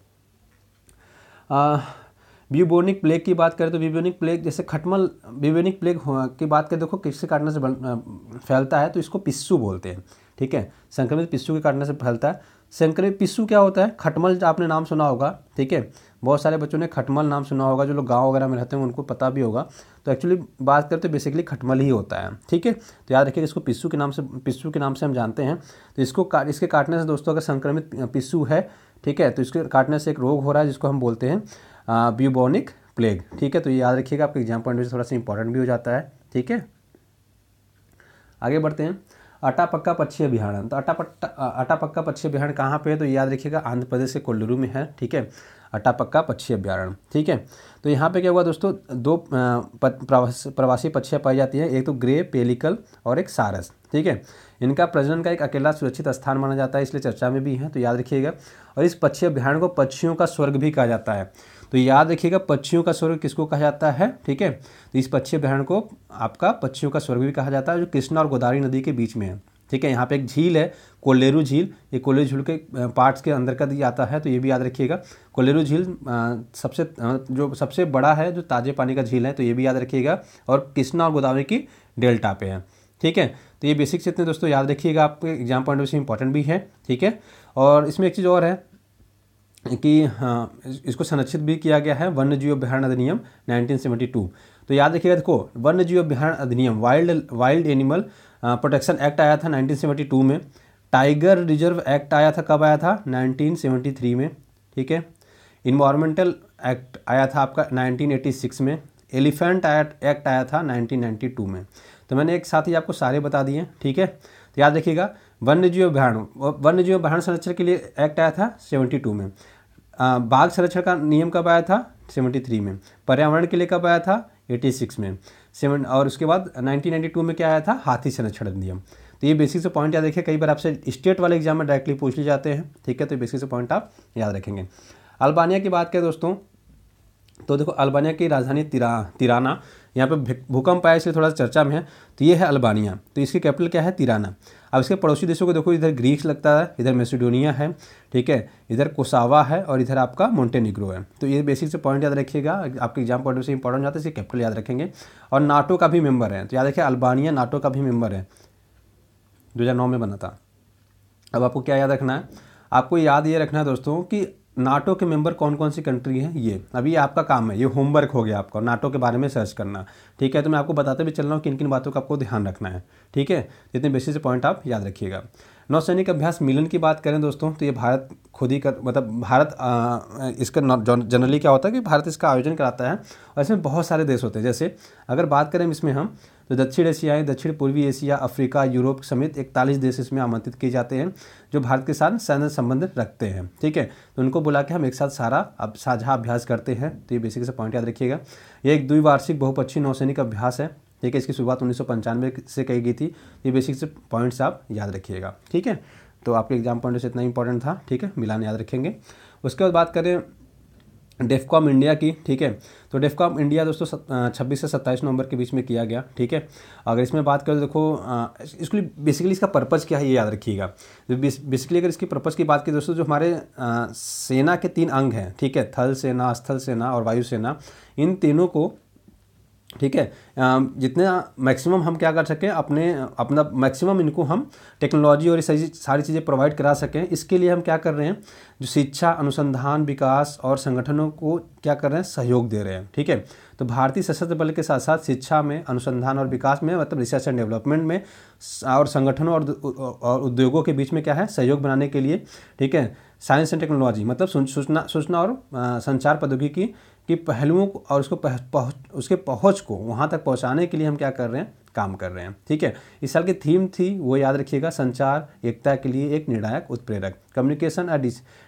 ब्यूबोनिक प्लेग की बात करें तो ब्यूबोनिक प्लेग जैसे खटमल ब्यूबोनिक प्लेग की बात करें देखो किससे काटने से बन, फैलता है तो इसको पिस्सू बोलते हैं ठीक है संक्रमित पिस्सू के काटने से फैलता है संक्रमित पिस्सू क्या होता है खटमल आपने नाम सुना होगा ठीक है बहुत सारे बच्चों ने खटमल नाम सुना होगा जो लोग गांव वगैरह में रहते हैं उनको पता भी होगा तो एक्चुअली बात करते तो बेसिकली खटमल ही होता है ठीक है तो याद रखिए इसको पिस्सू के नाम से पिस्सू के नाम से हम जानते हैं तो इसको का, इसके काटने से दोस्तों अगर संक्रमित पिस्सू है ठीक है तो इसके काटने से एक रोग हो रहा है जिसको हम बोलते हैं ब्यूबोनिक प्लेग ठीक है तो ये याद रखिएगा आपके एग्जाम पॉइंट थोड़ा सा इंपॉर्टेंट भी हो जाता है ठीक है आगे बढ़ते हैं अटापक्का पक्षी अभियान तो अटापट्टा अटापक्का पक्षी अभियान कहाँ पे है तो याद रखिएगा आंध्र प्रदेश के कोल्लूरू में है ठीक है अटापक्का पक्षी अभ्यारण ठीक है तो यहाँ पे क्या हुआ दोस्तों दो प्रवासी पक्षियाँ पाई जाती हैं एक तो ग्रे पेलिकल और एक सारस ठीक है इनका प्रजनन का एक अकेला सुरक्षित स्थान माना जाता है इसलिए चर्चा में भी है तो याद रखिएगा और इस पक्षी अभ्यारण को पक्षियों का स्वर्ग भी कहा जाता है तो याद रखिएगा पक्षियों का स्वर्ग किसको कहा जाता है ठीक है तो इस पक्षी अभ्यारण को आपका पक्षियों का स्वर्ग भी कहा जाता है जो कृष्णा और गोदावरी नदी के बीच में है ठीक है यहाँ पे एक झील है कोलेरू झील ये कोलेरू झील के पार्ट्स के अंदर का दिया आता है तो ये भी याद रखिएगा कोलेरू झील सबसे जो सबसे बड़ा है जो ताजे पानी का झील है तो ये भी याद रखिएगा और कृष्णा और गोदावरी की डेल्टा पे है ठीक है तो ये बेसिक चीज़ें दोस्तों याद रखिएगा आपके एग्जाम पॉइंट ऑफ व्यू से इंपॉर्टेंट भी है ठीक है और इसमें एक चीज़ और है कि हाँ, इसको संरक्षित भी किया गया है वन्य जीव अभ्यारण अधिनियम 1972 तो याद रखिएगा देखो वन्य जीव अभ्यारण अधिनियम wild wild animal protection act आया था 1972 में टाइगर रिजर्व एक्ट आया था कब आया था 1973 में ठीक है इन्वायरमेंटल एक्ट आया था आपका 1986 में एलिफेंट एक्ट आया था 1992 में तो मैंने एक साथ ही आपको सारे बता दिए ठीक है तो याद रखिएगा वन्य जीव अभ्यारण वन्य जीव अभ्यारण संरक्षण के लिए एक्ट आया था सेवेंटी टू में बाघ संरक्षण का नियम कब आया था सेवेंटी थ्री में पर्यावरण के लिए कब आया था एटी सिक्स में सेवन और उसके बाद नाइनटीन नाइनटी टू में क्या आया था हाथी संरक्षण नियम तो ये बेसिक से पॉइंट याद रखिए कई बार आपसे स्टेट वाले एग्जाम में डायरेक्टली पूछ लिए जाते हैं ठीक है तो बेसिक से पॉइंट आप याद रखेंगे अल्बानिया की बात करें दोस्तों तो देखो अल्बानिया की राजधानी तिरा तिराना यहाँ पे भूकंप आया इसलिए थोड़ा सा चर्चा में है तो ये है अल्बानिया तो इसकी कैपिटल क्या है तिराना अब इसके पड़ोसी देशों को देखो इधर ग्रीस लगता है इधर मेसिडोनिया है ठीक है इधर कोसावा है और इधर आपका मोन्टेनिग्रो है तो ये बेसिक से पॉइंट याद रखिएगा आपके एग्जाम पॉइंट से इंपॉर्टेंट जाता है इसे कैपिटल याद रखेंगे और नाटो का भी मेम्बर है तो याद रखिए अल्बानिया नाटो का भी मेम्बर है दो में बना था अब आपको क्या याद रखना है आपको याद ये रखना है दोस्तों कि नाटो के मेंबर कौन कौन सी कंट्री हैं ये अभी आपका काम है ये होमवर्क हो गया आपका नाटो के बारे में सर्च करना ठीक है तो मैं आपको बताते भी चल रहा हूँ किन किन बातों का आपको ध्यान रखना है ठीक है जितने बेसिस पॉइंट आप याद रखिएगा नौसैनिक अभ्यास मिलन की बात करें दोस्तों तो ये भारत खुद ही कर मतलब भारत इसका जनरली क्या होता है कि भारत इसका आयोजन कराता है और इसमें बहुत सारे देश होते हैं जैसे अगर बात करें इसमें हम तो दक्षिण एशियाई दक्षिण पूर्वी एशिया अफ्रीका यूरोप समेत इकतालीस देश इसमें आमंत्रित किए जाते हैं जो भारत के साथ सैन्य संबंध रखते हैं ठीक है तो उनको बुला के हम एक साथ सारा अब साझा अभ्यास करते हैं तो ये बेसिक से पॉइंट याद रखिएगा ये एक द्विवार्षिक बहुपक्षीय नौसैनिक अभ्यास है ठीक है इसकी शुरुआत उन्नीस से कही गई थी ये बेसिक से पॉइंट्स आप याद रखिएगा ठीक है तो आपके एग्जाम पॉइंट से इतना इंपॉर्टेंट था ठीक है मिलान याद रखेंगे उसके बाद बात करें डेफकॉम इंडिया की ठीक है तो डेफकॉम इंडिया दोस्तों छब्बीस से सत्ताईस नवंबर के बीच में किया गया ठीक है अगर इसमें बात करें तो देखो इसको बेसिकली इसका पर्पज़ क्या है ये याद रखिएगा बेसिकली तो अगर इसकी पर्पज़ की बात की दोस्तों जो हमारे सेना के तीन अंग हैं ठीक है थल सेना स्थल सेना और वायु सेना इन तीनों को ठीक है जितना मैक्सिमम हम क्या कर सकें अपने अपना मैक्सिमम इनको हम टेक्नोलॉजी और सारी सारी चीज़ें प्रोवाइड करा सकें इसके लिए हम क्या कर रहे हैं जो शिक्षा अनुसंधान विकास और संगठनों को क्या कर रहे हैं सहयोग दे रहे हैं ठीक है तो भारतीय सशस्त्र बल के साथ साथ शिक्षा में अनुसंधान और विकास में मतलब रिसर्च एंड डेवलपमेंट में और संगठनों और और उद्योगों के बीच में क्या है सहयोग बनाने के लिए ठीक है साइंस एंड टेक्नोलॉजी मतलब सूचना सूचना और संचार प्रौद्योगिकी कि पहलुओं को और उसको पह, पह, उसके पहुंच को वहां तक पहुँचाने के लिए हम क्या कर रहे हैं काम कर रहे हैं ठीक है इस साल की थीम थी वो याद रखिएगा संचार एकता के लिए एक निर्णायक उत्प्रेरक communication a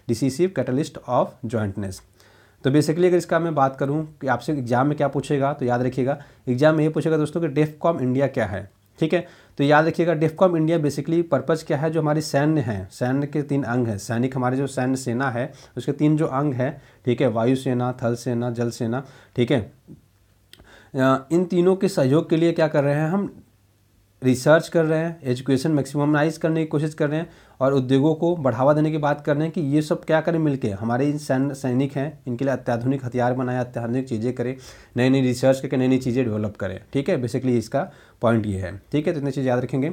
decisive catalyst of jointness तो बेसिकली अगर इसका मैं बात करूँ कि आपसे एग्जाम में क्या पूछेगा तो याद रखिएगा एग्जाम में ये पूछेगा दोस्तों कि डेफ कॉम इंडिया क्या है ठीक है तो याद रखिएगा डिफकॉम इंडिया बेसिकली पर्पज़ क्या है जो हमारी सैन्य है सैन्य के तीन अंग हैं सैनिक हमारे जो सैन्य सेना है उसके तीन जो अंग है ठीक है वायुसेना थल सेना जल सेना ठीक है इन तीनों के सहयोग के लिए क्या कर रहे हैं हम रिसर्च कर रहे हैं एजुकेशन मैक्सिममाइज करने की कोशिश कर रहे हैं और उद्योगों को बढ़ावा देने की बात कर रहे हैं कि ये सब क्या करें मिलकर हमारे इन सैनिक हैं इनके लिए अत्याधुनिक हथियार बनाए अत्याधुनिक चीज़ें करें नई नई रिसर्च करके नई नई चीज़ें डेवलप करें ठीक है बेसिकली इसका पॉइंट ये है ठीक है तो इतनी चीज़ याद रखेंगे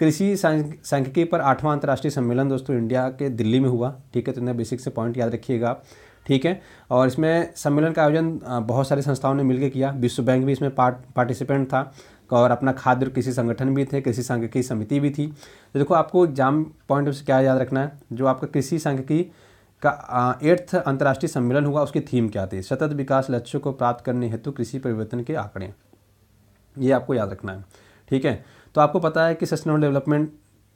कृषि सांख्यिकी पर आठवां अंतर्राष्ट्रीय सम्मेलन दोस्तों इंडिया के दिल्ली में हुआ ठीक है तो इतना बेसिक से पॉइंट याद रखिएगा ठीक है और इसमें सम्मेलन का आयोजन बहुत सारी संस्थाओं ने मिलकर किया विश्व बैंक भी इसमें पार्ट पार्टिसिपेंट था और अपना खाद्य और कृषि संगठन भी थे कृषि संघ की समिति भी थी तो देखो आपको एग्जाम पॉइंट ऑफ से क्या याद रखना है जो आपका कृषि संघ की का एट्थ अंतर्राष्ट्रीय सम्मेलन हुआ उसकी थीम क्या थी सतत विकास लक्ष्यों को प्राप्त करने हेतु कृषि परिवर्तन के आंकड़े ये आपको याद रखना है ठीक है तो आपको पता है कि सस्टेनेबल डेवलपमेंट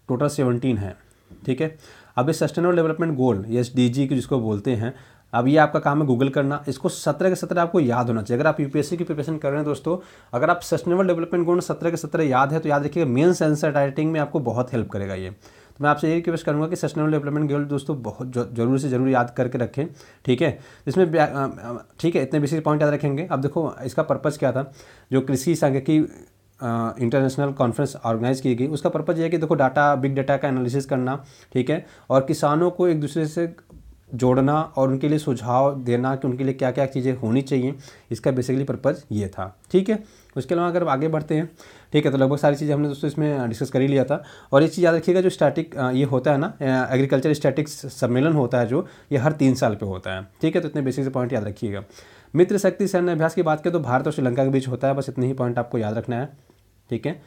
टोटल सेवनटीन है ठीक है अब इस सस्टेनेबल डेवलपमेंट गोल ये एस की जिसको बोलते हैं अब ये आपका काम है गूगल करना इसको सत्रह के सत्रह आपको याद होना चाहिए अगर आप यूपीएससी की प्रिपरेशन कर रहे हैं दोस्तों अगर आप सस्टेनेबल डेवलपमेंट गोल सत्रह के सत्रह याद है तो याद रखिएगा मेन सेंसर राइटिंग में आपको बहुत हेल्प करेगा ये तो मैं आपसे ये रिक्वेस्ट करूँगा कि सस्टेनेबल डेवलपमेंट गोल दोस्तों बहुत जरूर से जरूर याद करके रखें ठीक है इसमें ठीक है इतने बेसिक पॉइंट याद रखेंगे अब देखो इसका पर्पज़ क्या था जो कृषि सांख्यिकी इंटरनेशनल कॉन्फ्रेंस ऑर्गेनाइज की गई उसका पर्पज़ ये है कि देखो डाटा बिग डाटा का एनालिसिस करना ठीक है और किसानों को एक दूसरे से जोड़ना और उनके लिए सुझाव देना कि उनके लिए क्या क्या चीज़ें होनी चाहिए इसका बेसिकली पर्पज़ ये था ठीक है उसके अलावा अगर आगे बढ़ते हैं ठीक है तो लगभग सारी चीज़ें हमने दोस्तों इसमें डिस्कस कर ही लिया था और एक चीज़ याद रखिएगा जो स्टैटिक ये होता है ना एग्रीकल्चर स्टैटिक्स सम्मेलन होता है जो ये हर तीन साल पर होता है ठीक है तो इतने बेसिक से पॉइंट याद रखिएगा मित्र शक्ति सैन्य अभ्यास की बात करें तो भारत और श्रीलंका के बीच होता है बस इतने ही पॉइंट आपको याद रखना है ठीक है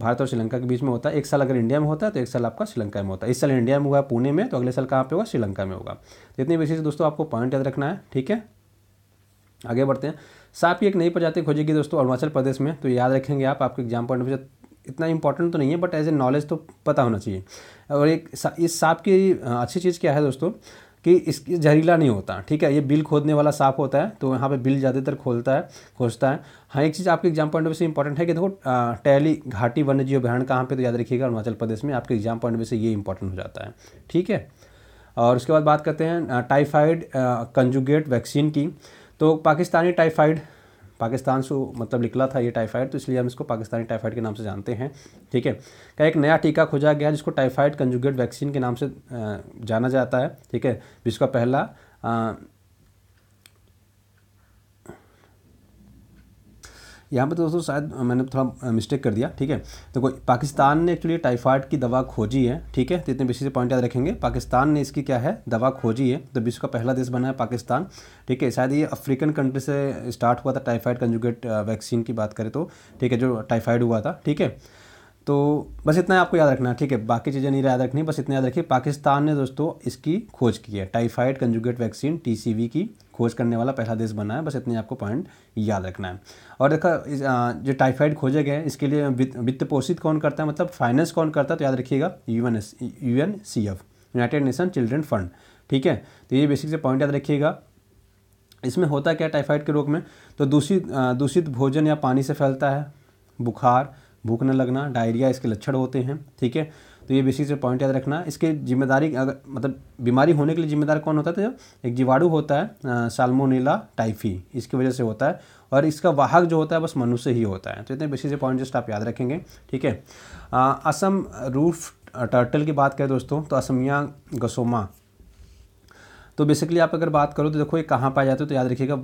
भारत और श्रीलंका के बीच में होता है एक साल अगर इंडिया में होता है तो एक साल आपका श्रीलंका में होता है इस साल इंडिया में हुआ पुणे में तो अगले साल कहाँ पे होगा श्रीलंका में होगा तो इतनी विशेष दोस्तों आपको पॉइंट याद रखना है ठीक है आगे बढ़ते हैं सांप की एक नई प्रजाति खोजेगी दोस्तों अरुणाचल प्रदेश में तो याद रखेंगे आप आपके एग्जाम पॉइंट ऑफ इतना इंपॉर्टेंट तो नहीं है बट एज ए नॉलेज तो पता होना चाहिए और एक इस सांप की अच्छी चीज़ क्या है दोस्तों कि इस जहरीला नहीं होता ठीक है ये बिल खोदने वाला सांप होता है तो यहाँ पे बिल ज़्यादातर खोलता है खोजता है हाँ एक चीज़ आपके एग्जाम पॉइंट ऑफ व्यू से इंपॉर्टेंट है कि देखो टैली घाटी वन्य जीव अभियान कहाँ पर तो याद रखिएगा अरुणाचल प्रदेश में आपके एग्जाम पॉइंट ऑफ व्यू से ये इंपॉर्टेंट हो जाता है ठीक है और उसके बाद बात करते हैं टाइफाइड कंजुगेट वैक्सीन की तो पाकिस्तानी टाइफाइड पाकिस्तान से मतलब निकला था ये टाइफाइड तो इसलिए हम इसको पाकिस्तानी टाइफाइड के नाम से जानते हैं ठीक है का एक नया टीका खोजा गया जिसको टाइफाइड कंजुगेट वैक्सीन के नाम से जाना जाता है ठीक है जिसका पहला यहाँ पर तो दोस्तों शायद मैंने थोड़ा मिस्टेक कर दिया ठीक है देखो तो पाकिस्तान ने एक्चुअली टाइफाइड की दवा खोजी है ठीक है तो इतने से पॉइंट याद रखेंगे पाकिस्तान ने इसकी क्या है दवा खोजी है तो विश्व का पहला देश बना है पाकिस्तान ठीक है शायद ये अफ्रीकन कंट्री से स्टार्ट हुआ था टाइफाइड कंजुगेट वैक्सीन की बात करें तो ठीक है जो टाइफाइड हुआ था ठीक है तो बस इतना आपको याद रखना ठीक है बाकी चीज़ें नहीं याद रखनी बस इतना याद रखिए पाकिस्तान ने दोस्तों इसकी खोज की है टाइफाइड कंजुगेट वैक्सीन टी की खोज करने वाला पहला देश बना है बस इतने आपको पॉइंट याद रखना है और देखा जो टाइफाइड खोजे गए इसके लिए वित्त पोषित कौन करता है मतलब फाइनेंस कौन करता है तो याद रखिएगा U N S U N C F United Nation Children Fund ठीक है तो ये बेसिक से पॉइंट याद रखिएगा इसमें होता क्या है टाइफाइड के रोग में तो दूषित दूषित भोजन या पानी से फैलता है बुखार भूख न लगना डायरिया इसके लक्षण होते हैं ठीक है तो ये बेसिक से पॉइंट याद रखना इसके जिम्मेदारी अगर मतलब बीमारी होने के लिए जिम्मेदार कौन होता है तो एक जीवाणु होता है साल्मोनेला टाइफी इसकी वजह से होता है और इसका वाहक जो होता है बस मनुष्य ही होता है तो इतने बेसिक से पॉइंट जस्ट आप याद रखेंगे ठीक है असम रूफ टर्टल की बात करें दोस्तों तो असमिया गसोमा तो बेसिकली आप अगर बात करो तो देखो ये कहाँ पाए जाते हो तो याद रखिएगा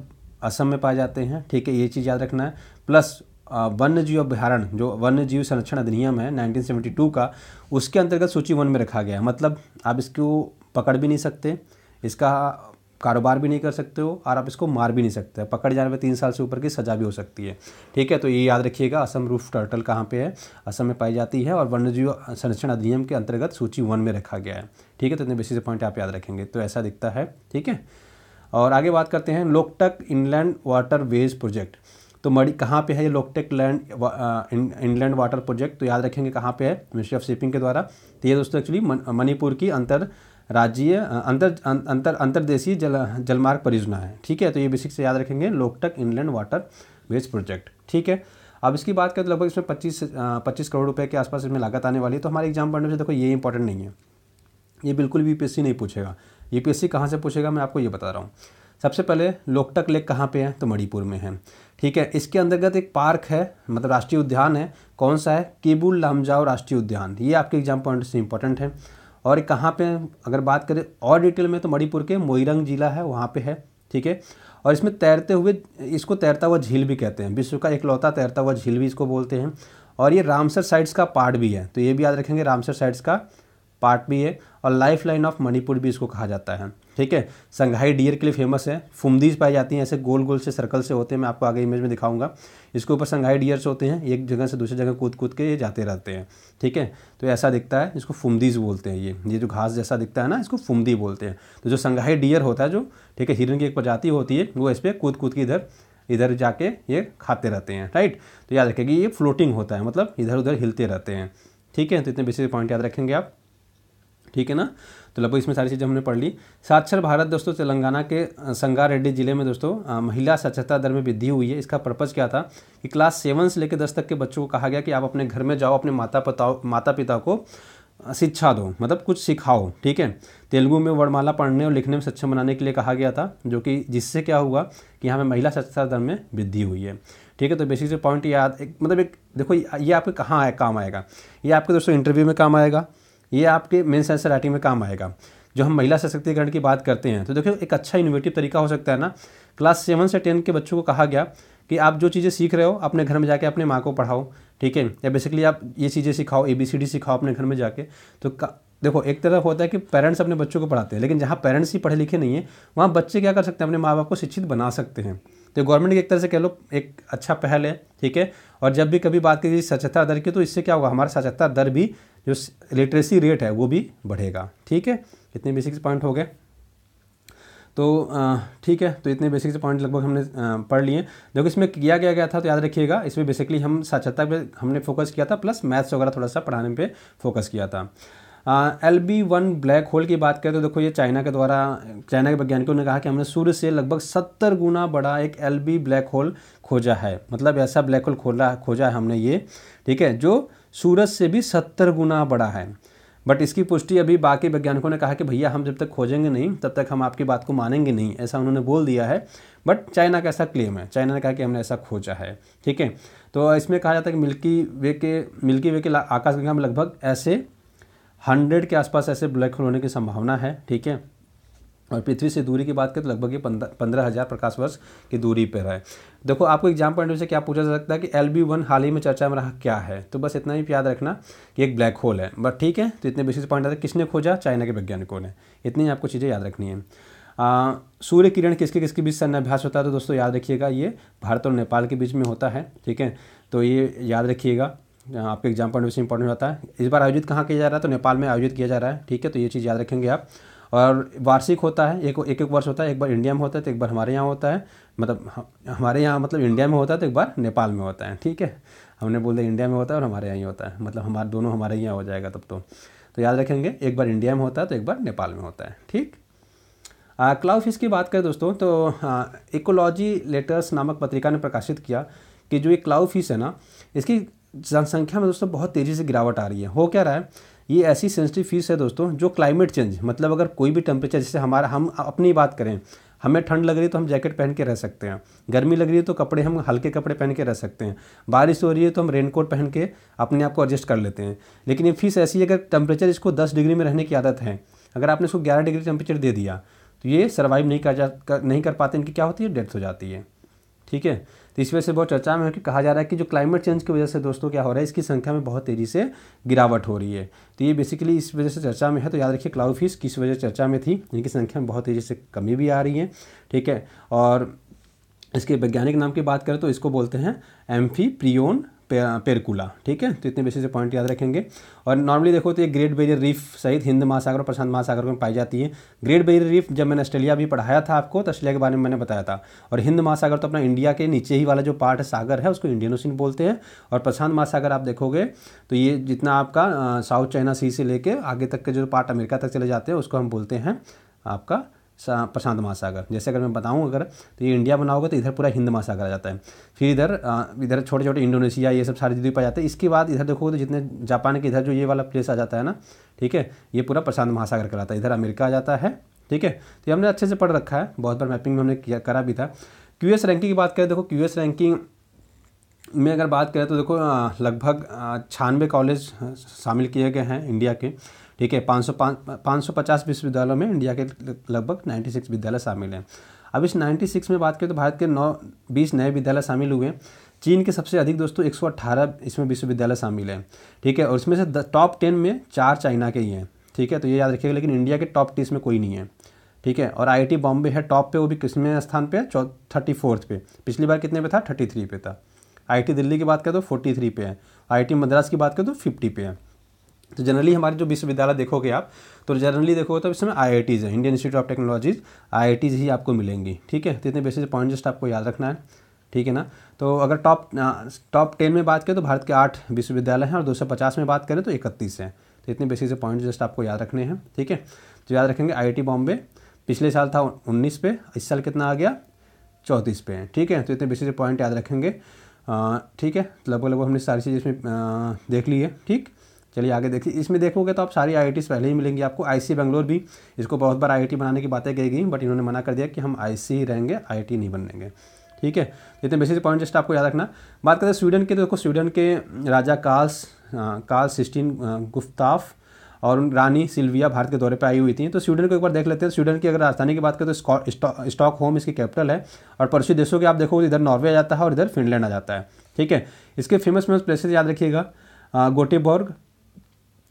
असम में पाए जाते हैं ठीक है ये चीज़ याद रखना है प्लस वन्य जीव अभ्यारण जो वन्य जीव संरक्षण अधिनियम है 1972 का उसके अंतर्गत सूची वन में रखा गया है मतलब आप इसको पकड़ भी नहीं सकते इसका कारोबार भी नहीं कर सकते हो और आप इसको मार भी नहीं सकते पकड़ जाने पर तीन साल से ऊपर की सज़ा भी हो सकती है ठीक है तो ये याद रखिएगा असम रूफ टर्टल कहाँ पे है असम में पाई जाती है और वन्यजीव संरक्षण अधिनियम के अंतर्गत सूची वन में रखा गया है ठीक है तो इतने बेसिक पॉइंट आप याद रखेंगे तो ऐसा दिखता है ठीक है और आगे बात करते हैं Loktak inland waterways project तो मड़ी कहाँ पे है ये Loktak land inland water project तो याद रखेंगे कहाँ पे है मिनिस्ट्री ऑफ शिपिंग के द्वारा तो ये दोस्तों एक्चुअली मणिपुर की अंतर राज्य अंतर अं, अंतर अंतर्देशीय जल जलमार्ग परियोजना है ठीक है तो ये बेसिक से याद रखेंगे Loktak inland waterways project ठीक है अब इसकी बात करें तो लगभग इसमें पच्चीस पच्चीस करोड़ रुपए के आसपास इसमें लागत आने वाली है तो हमारे एग्जाम पढ़ने से देखो ये इंपॉर्टेंट नहीं है ये बिल्कुल भी यूपीएससी नहीं पूछेगा यूपीएससी कहाँ से पूछेगा मैं आपको ये बता रहा हूँ सबसे पहले लोकटक लेक कहाँ पे है तो मणिपुर में है ठीक है इसके अंतर्गत एक पार्क है मतलब राष्ट्रीय उद्यान है कौन सा है केबुल लामजाओ राष्ट्रीय उद्यान ये आपके एग्जाम पॉइंट से इंपॉर्टेंट है और कहाँ पे अगर बात करें और डिटेल में तो मणिपुर के मोइरंग जिला है वहाँ पे है ठीक है और इसमें तैरते हुए इसको तैरता हुआ झील भी कहते हैं विश्व का इकलौता तैरता हुआ झील भी इसको बोलते हैं और ये रामसर साइट्स का पार्ट भी है तो ये भी याद रखेंगे रामसर साइट्स का पार्ट भी है और लाइफ लाइन ऑफ मणिपुर भी इसको कहा जाता है ठीक है संघाई डियर के लिए फेमस है फुमदीज पाई जाती हैं ऐसे गोल गोल से सर्कल से होते हैं मैं आपको आगे इमेज में दिखाऊंगा इसके ऊपर संघाई डियर्स होते हैं एक जगह से दूसरी जगह कूद कूद के ये जाते रहते हैं ठीक है तो ऐसा दिखता है इसको फुमदीज बोलते हैं ये ये जो घास जैसा दिखता है ना इसको फुमदी बोलते हैं तो जो संघाई डियर होता है जो ठीक है हिरन की एक प्रजाति होती है वो इस पर कूद कूद के इधर इधर जाके ये खाते रहते हैं राइट तो याद रखेगी ये फ्लोटिंग होता है मतलब इधर उधर हिलते रहते हैं ठीक है तो इतने बेसिक पॉइंट याद रखेंगे आप ठीक है ना तो लगभग इसमें सारी चीज़ें हमने पढ़ ली साक्षर भारत दोस्तों तेलंगाना के संगारेड्डी जिले में दोस्तों महिला साक्षरता दर में वृद्धि हुई है इसका पर्पज़ क्या था कि क्लास सेवन से लेकर दस तक के बच्चों को कहा गया कि आप अपने घर में जाओ अपने माता पिताओ माता पिता को शिक्षा दो मतलब कुछ सिखाओ ठीक है तेलुगु में वर्णमाला पढ़ने और लिखने में सक्षम बनाने के लिए कहा गया था जो कि जिससे क्या हुआ कि यहाँ पर महिला साक्षरता दर में वृद्धि हुई है ठीक है तो बेसिक से पॉइंट याद एक मतलब एक देखो ये आपके कहाँ आए काम आएगा ये आपके दोस्तों इंटरव्यू में काम आएगा ये आपके मेन सेंसर राइटिंग में काम आएगा जो हम महिला सशक्तिकरण की बात करते हैं तो देखिए एक अच्छा इनोवेटिव तरीका हो सकता है ना क्लास सेवन से टेन के बच्चों को कहा गया कि आप जो चीज़ें सीख रहे हो अपने घर में जाके अपने माँ को पढ़ाओ ठीक है या बेसिकली आप ये चीज़ें सिखाओ ए बी सी डी सिखाओ अपने घर में जाके तो देखो एक तरफ होता है कि पेरेंट्स अपने बच्चों को पढ़ाते हैं लेकिन जहाँ पेरेंट्स ही पढ़े लिखे नहीं है वहाँ बच्चे क्या कर सकते हैं अपने माँ बाप को शिक्षित बना सकते हैं तो गवर्नमेंट की एक तरह से कह लो एक अच्छा पहल है ठीक है और जब भी कभी बात की जाए साक्षरता दर की तो इससे क्या होगा हमारा साक्षरता दर भी जो लिटरेसी रेट है वो भी बढ़ेगा ठीक है इतने बेसिक्स पॉइंट हो गए तो ठीक है तो इतने बेसिक्स पॉइंट लगभग हमने पढ़ लिए देखो इसमें किया गया गया था तो याद रखिएगा इसमें बेसिकली हम साक्षरता पे हमने फोकस किया था प्लस मैथ्स वगैरह थोड़ा सा पढ़ाने पे फोकस किया था L B one black hole की बात करें तो देखो ये चाइना के द्वारा चाइना के वैज्ञानिकों ने कहा कि हमने सूर्य से लगभग सत्तर गुना बड़ा एक एल बी ब्लैक होल खोजा है मतलब ऐसा ब्लैक होल खोला खोजा है हमने ये ठीक है जो सूरज से भी सत्तर गुना बड़ा है बट इसकी पुष्टि अभी बाकी वैज्ञानिकों ने कहा कि भैया हम जब तक खोजेंगे नहीं तब तक हम आपकी बात को मानेंगे नहीं ऐसा उन्होंने बोल दिया है बट चाइना का ऐसा क्लेम है चाइना ने कहा कि हमने ऐसा खोजा है ठीक है तो इसमें कहा जाता है कि मिल्की वे के मिल्की वे के आकाशगंगा में लगभग ऐसे हंड्रेड के आसपास ऐसे ब्लैक होल होने की संभावना है ठीक है और पृथ्वी से दूरी की बात करें तो लगभग ये पंद्रह हज़ार प्रकाश वर्ष की दूरी पर है देखो आपको एग्जाम पॉइंट से क्या पूछा जा सकता है कि एल बी वन हाल ही में चर्चा में रहा क्या है तो बस इतना ही याद रखना कि एक ब्लैक होल है बट ठीक है तो इतने बेसिक पॉइंट आते किसने खोजा चाइना के वैज्ञानिकों ने इतनी आपको चीज़ें याद रखनी है आ, सूर्य किरण किसके किसके बीच सन्नाभ्यास होता है तो दोस्तों याद रखिएगा ये भारत और नेपाल के बीच में होता है ठीक है तो ये याद रखिएगा आपके एग्जाम पॉइंट से इंपॉर्टेंट होता है इस बार आयोजित कहाँ किया जा रहा है तो नेपाल में आयोजित किया जा रहा है ठीक है तो ये चीज़ याद रखेंगे आप और वार्षिक होता है एक एक, एक वर्ष होता है एक बार इंडिया में होता है तो एक बार हमारे यहाँ होता है मतलब हमारे यहाँ मतलब इंडिया में होता है तो एक बार नेपाल में होता है ठीक है हमने बोल दिया इंडिया में होता है और हमारे यहाँ ही होता है मतलब हमारे दोनों हमारे यहाँ हो जाएगा तब तो तो याद रखेंगे एक बार इंडिया में होता है तो एक बार नेपाल में होता है ठीक क्लाउ फिश की बात करें दोस्तों तो इकोलॉजी लेटर्स नामक पत्रिका ने प्रकाशित किया कि जो ये क्लाउ फिश है ना इसकी जनसंख्या में दोस्तों बहुत तेज़ी से गिरावट आ रही है हो क्या रहा है ये ऐसी सेंसिटिव फीस है दोस्तों जो क्लाइमेट चेंज मतलब अगर कोई भी टेम्परेचर जैसे हमारा हम अपनी बात करें हमें ठंड लग रही है तो हम जैकेट पहन के रह सकते हैं गर्मी लग रही है तो कपड़े हम हल्के कपड़े पहन के रह सकते हैं बारिश हो रही है तो हम रेनकोट पहन के अपने आप को एडजस्ट कर लेते हैं लेकिन ये फीस ऐसी है अगर टेम्परेचर इसको दस डिग्री में रहने की आदत है अगर आपने इसको ग्यारह डिग्री टेम्परेचर दे दिया तो ये सर्वाइव नहीं कर जा नहीं कर पाते इनकी क्या होती है डेथ हो जाती है ठीक है तो इस वजह से बहुत चर्चा में है कि कहा जा रहा है कि जो क्लाइमेट चेंज की वजह से दोस्तों क्या हो रहा है इसकी संख्या में बहुत तेज़ी से गिरावट हो रही है तो ये बेसिकली इस वजह से चर्चा में है तो याद रखिए क्लाउड फिश किस वजह से चर्चा में थी इनकी संख्या में बहुत तेज़ी से कमी भी आ रही है ठीक है और इसके वैज्ञानिक नाम की बात करें तो इसको बोलते हैं एम्फी प्रियोन पेरकुला ठीक है तो इतने बेसिस से पॉइंट याद रखेंगे और नॉर्मली देखो तो ये ग्रेट बेरियर रीफ सहित हिंद महासागर और प्रशांत महासागर में पाई जाती है ग्रेट बेरियर रीफ जब मैंने ऑस्ट्रेलिया भी पढ़ाया था आपको तो ऑस्ट्रेलिया के बारे में मैंने बताया था और हिंद महासागर तो अपना इंडिया के नीचे ही वाला जो पार्ट है सागर है उसको इंडियन ओशन बोलते हैं और प्रशांत महासागर आप देखोगे तो ये जितना आपका साउथ चाइना सी से लेके आगे तक के जो पार्ट अमेरिका तक चले जाते हैं उसको हम बोलते हैं आपका प्रशांत महासागर जैसे अगर मैं बताऊँ अगर तो ये इंडिया बनाओगे तो इधर पूरा हिंद महासागर आ जाता है फिर इधर इधर छोटे छोटे इंडोनेशिया ये सब सारे द्वीप आ जाते हैं इसके बाद इधर देखोगे तो जितने जापान के इधर जो ये वाला प्लेस आ जाता है ना ठीक है ये पूरा प्रशांत महासागर कराता है इधर अमेरिका आ जाता है ठीक है तो ये हमने अच्छे से पढ़ रखा है बहुत बार मैपिंग में हमने किया करा भी था क्यू रैंकिंग की बात करें देखो क्यू रैंकिंग में अगर बात करें तो देखो लगभग छानवे कॉलेज शामिल किए गए हैं इंडिया के ठीक है पाँच सौ पाँच सौ पचास विश्वविद्यालयों में इंडिया के लगभग नाइन्टी सिक्स विद्यालय शामिल हैं अब इस नाइन्टी सिक्स में बात करें तो भारत के नौ बीस नए विद्यालय शामिल हुए हैं चीन के सबसे अधिक दोस्तों एक सौ अट्ठारह इसमें विश्वविद्यालय शामिल हैं ठीक है और इसमें से टॉप टेन में चार चाइना के ही हैं ठीक है तो ये याद रखिएगा लेकिन इंडिया के टॉप टीस में कोई नहीं है ठीक है और आईआईटी बॉम्बे है टॉप पे वो भी किसमें स्थान पे है चौ थर्टी फोर्थ पे पिछली बार कितने पे था थर्टी थ्री पे था आईआईटी दिल्ली की बात करें तो फोर्टी थ्री पे है आईआईटी मद्रास की बात करें तो फिफ्टी पे है तो जनरली हमारे जो विश्वविद्यालय देखोगे आप तो जनरली देखोगे तो इसमें आई आई है Indian Institute of Technologies I I Ts ही आपको मिलेंगी ठीक है तो इतने बेसिक पॉइंट जस्ट आपको याद रखना है ठीक है ना तो अगर टॉप टॉप टेन में बात करें तो भारत के आठ विश्वविद्यालय हैं और दो सौ पचास में बात करें तो इकतीस हैं तो इतने से पॉइंट जस्ट आपको याद रखने हैं ठीक है तो याद रखेंगे आई बॉम्बे पिछले साल था उन्नीस पे इस साल कितना आ गया चौंतीस पे है ठीक है तो इतने से पॉइंट याद रखेंगे ठीक है लगभग लगभग हमने सारी चीज़ इसमें देख ली है ठीक चलिए आगे देखिए इसमें देखोगे तो आप सारी आई पहले ही मिलेंगी आपको आई बेंगलोर भी इसको बहुत बार आई बनाने की बातें कही गई बट इन्होंने मना कर दिया कि हम आई ही रहेंगे आई नहीं बनेंगे ठीक है इतने बेसिक पॉइंट जस्ट आपको याद रखना बात करते हैं स्वीडन के तो देखो स्वीडन के राजा कार्ल्स कार्ल सिस्टीन गुफ्ताफ और रानी सिल्विया भारत के दौरे पर आई हुई थी तो स्वीडन को एक बार देख लेते हैं स्वीडन की अगर राजधानी की बात करें तो स्टॉक होम इसकी कैपिटल है और पड़ोसी देशों के आप देखो तो इधर नॉर्वे आ जाता है और इधर फिनलैंड आ जाता है ठीक है इसके फेमस फेमस प्लेसेज याद रखिएगा गोटेबर्ग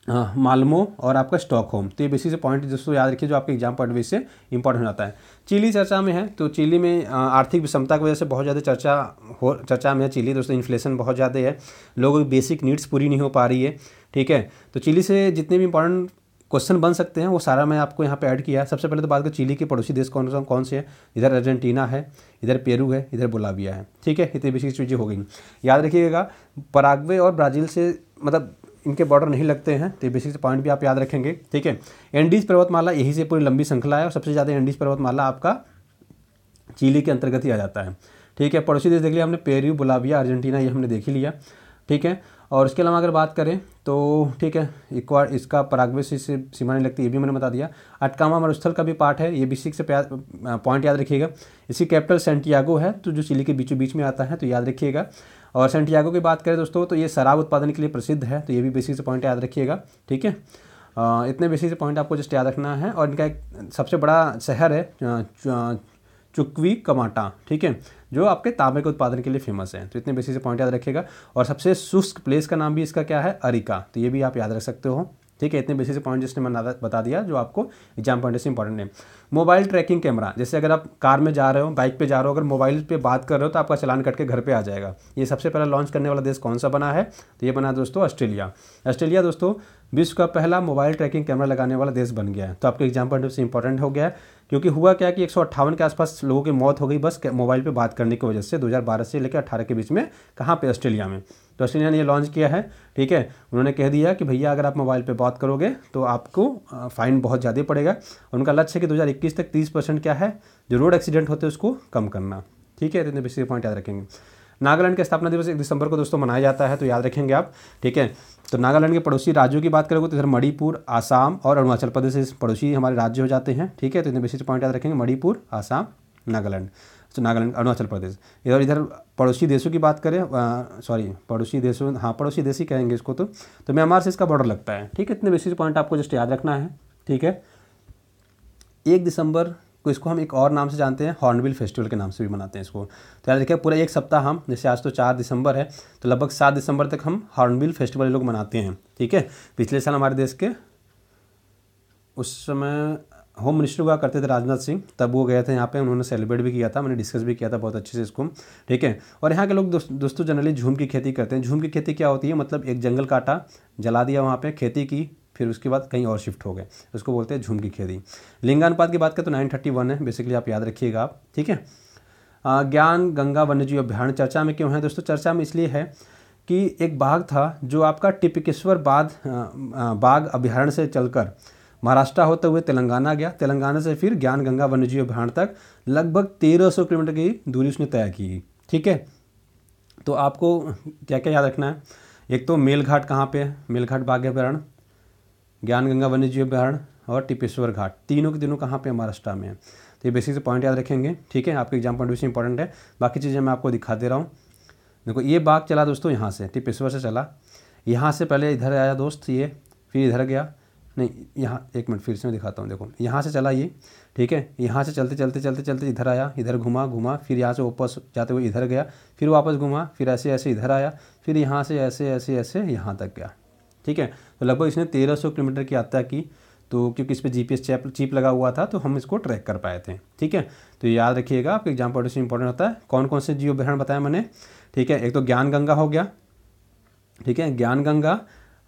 मालमो और आपका स्टॉक होम तो ये बेसिक से पॉइंट जिसको याद रखिए जो आपके एग्जाम पॉइंट वे से इंपॉर्टेंट होता है चिली चर्चा में है तो चिली में आर्थिक विषमता की वजह से बहुत ज़्यादा चर्चा हो चर्चा में है चिली दोस्तों इन्फ्लेशन बहुत ज़्यादा है लोगों की बेसिक नीड्स पूरी नहीं हो पा रही है ठीक है तो चिली से जितने भी इंपॉर्टेंट क्वेश्चन बन सकते हैं वो सारा मैं आपको यहाँ पे ऐड किया सबसे पहले तो बात करें चिली के पड़ोसी देश कौन कौन कौन से हैं इधर अर्जेंटीना है इधर पेरू है इधर बोलाविया है ठीक है इतनी बेसिक चीज़ें हो गई याद रखिएगा पराग्वे और ब्राज़ील से मतलब इनके बॉर्डर नहीं लगते हैं तो ये बेसिक पॉइंट भी आप याद रखेंगे ठीक है एंडीज पर्वतमाला यही से पूरी लंबी श्रृंखला है और सबसे ज़्यादा एंडीज पर्वतमाला आपका चिली के अंतर्गत ही आ जाता है ठीक है पड़ोसी देश देख लिया हमने पेरू बुलाविया अर्जेंटीना ये हमने देख ही लिया ठीक है और इसके अलावा अगर बात करें तो ठीक है इक्वा इसका परागवे से सीमा नहीं लगती ये भी मैंने बता दिया अटकामा मरुस्थल का भी पार्ट है ये भी सिक्स पॉइंट याद रखिएगा इसकी कैपिटल सेंटियागो है तो जो चिली के बीचों बीच में आता है तो याद रखिएगा और सेंटियागो की बात करें दोस्तों तो ये शराब उत्पादन के लिए प्रसिद्ध है तो ये भी बेसिक से पॉइंट याद रखिएगा ठीक है इतने बेसिक से पॉइंट आपको जस्ट याद रखना है और इनका एक सबसे बड़ा शहर है चुकवी कमाटा ठीक है जो आपके तांबे के उत्पादन के लिए फेमस है तो इतने बेसिक से पॉइंट याद रखिएगा और सबसे शुष्क प्लेस का नाम भी इसका क्या है अरिका तो ये भी आप याद रख सकते हो ठीक है इतने से पॉइंट जिसने मैंने बता दिया जो आपको एग्जाम पॉइंट से इंपॉर्टेंट है मोबाइल ट्रैकिंग कैमरा जैसे अगर आप कार में जा रहे हो बाइक पे जा रहे हो अगर मोबाइल पे बात कर रहे हो तो आपका चालान कट के घर पे आ जाएगा ये सबसे पहला लॉन्च करने वाला देश कौन सा बना है तो ये बना दोस्तों ऑस्ट्रेलिया ऑस्ट्रेलिया दोस्तों विश्व का पहला मोबाइल ट्रैकिंग कैमरा लगाने वाला देश बन गया है तो आपके एग्जाम पॉइंट से इंपॉर्टेंट हो गया क्योंकि हुआ क्या कि एक के आसपास लोगों की मौत हो गई बस मोबाइल पर बात करने की वजह से 2012 से लेकर अट्ठारह के बीच में कहाँ पे ऑस्ट्रेलिया में तो ऑस्ट्रेलिया ने ये लॉन्च किया है ठीक है उन्होंने कह दिया कि भैया अगर आप मोबाइल पर बात करोगे तो आपको फ़ाइन बहुत ज़्यादा पड़ेगा उनका लक्ष्य है कि दो तक तीस क्या है जो रोड एक्सीडेंट होते हैं उसको कम करना ठीक है तो इतने बेसिक पॉइंट याद रखेंगे नागालैंड के स्थापना दिवस एक दिसंबर को दोस्तों मनाया जाता है तो याद रखेंगे आप ठीक है तो नागालैंड के पड़ोसी राज्यों की बात करोगे तो इधर मणिपुर आसाम और अरुणाचल प्रदेश इस पड़ोसी हमारे राज्य हो जाते हैं ठीक है तो इतने विशेष पॉइंट याद रखेंगे मणिपुर आसाम नागालैंड तो नागालैंड अरुणाचल प्रदेश इधर इधर पड़ोसी देशों की बात करें सॉरी पड़ोसी देशों हाँ पड़ोसी देश ही कहेंगे इसको तो तो म्यांमार से इसका बॉर्डर लगता है ठीक है इतने विशेष पॉइंट आपको जस्ट याद रखना है ठीक है एक दिसंबर तो इसको हम एक और नाम से जानते हैं हॉर्नबिल फेस्टिवल के नाम से भी मनाते हैं इसको तो याद रखिए पूरा एक सप्ताह हम जैसे आज तो चार दिसंबर है तो लगभग सात दिसंबर तक हम हॉर्नबिल फेस्टिवल लोग मनाते हैं ठीक है पिछले साल हमारे देश के उस समय होम मिनिस्टर हुआ करते थे राजनाथ सिंह तब वो गए थे यहाँ पे उन्होंने सेलिब्रेट भी किया था मैंने डिस्कस भी किया था बहुत अच्छे से इसको ठीक है और यहाँ के लोग दोस्तों जनरली झूम की खेती करते हैं झूम की खेती क्या होती है मतलब एक जंगल काटा जला दिया वहाँ पे खेती की फिर उसके बाद कहीं और शिफ्ट हो गए उसको बोलते हैं झुमकी खेती लिंगानुपात की बात करें तो नाइन थर्टी वन है बेसिकली आप याद रखिएगा आप ठीक है ज्ञान गंगा वन्यजीव अभ्यारण चर्चा में क्यों है दोस्तों चर्चा में इसलिए है कि एक बाघ था जो आपका टिपिकेश्वर बाघ बाघ अभ्यारण्य से चलकर महाराष्ट्र होते हुए तेलंगाना गया तेलंगाना से फिर ज्ञान गंगा वन्यजीव अभ्यारण्य तक लगभग 1300 किलोमीटर की दूरी उसने तय की ठीक है तो आपको क्या क्या याद रखना है एक तो मेलघाट कहाँ पे है मेलघाट बाघ अभ्यारण्य ज्ञान गंगा वन्यजीव अभ्यारण और टिपेश्वर घाट तीनों के तीनों कहाँ पे महाराष्ट्र में है तो ये बेसिक से पॉइंट याद रखेंगे ठीक है आपके एग्जाम पॉइंट से इंपॉर्टेंट है बाकी चीज़ें मैं आपको दिखा दे रहा हूँ देखो ये बाग चला दोस्तों यहाँ से टिपेश्वर से चला यहाँ से पहले इधर आया दोस्त ये फिर इधर गया नहीं यहाँ एक मिनट फिर से मैं दिखाता हूँ देखो यहाँ से चला ये ठीक है यहाँ से चलते चलते चलते चलते इधर आया इधर घुमा घुमा फिर यहाँ से वापस जाते हुए इधर गया फिर वापस घुमा फिर ऐसे ऐसे इधर आया फिर यहाँ से ऐसे ऐसे ऐसे यहाँ तक गया ठीक है तो लगभग इसने 1300 किलोमीटर की यात्रा की तो क्योंकि इस पर जी पी चिप लगा हुआ था तो हम इसको ट्रैक कर पाए थे ठीक है तो याद रखिएगा आपके एग्जाम पॉइंट से इंपॉर्टेंट होता है कौन कौन से जियो ग्रहण बताया मैंने ठीक है एक तो ज्ञान गंगा हो गया ठीक है ज्ञान गंगा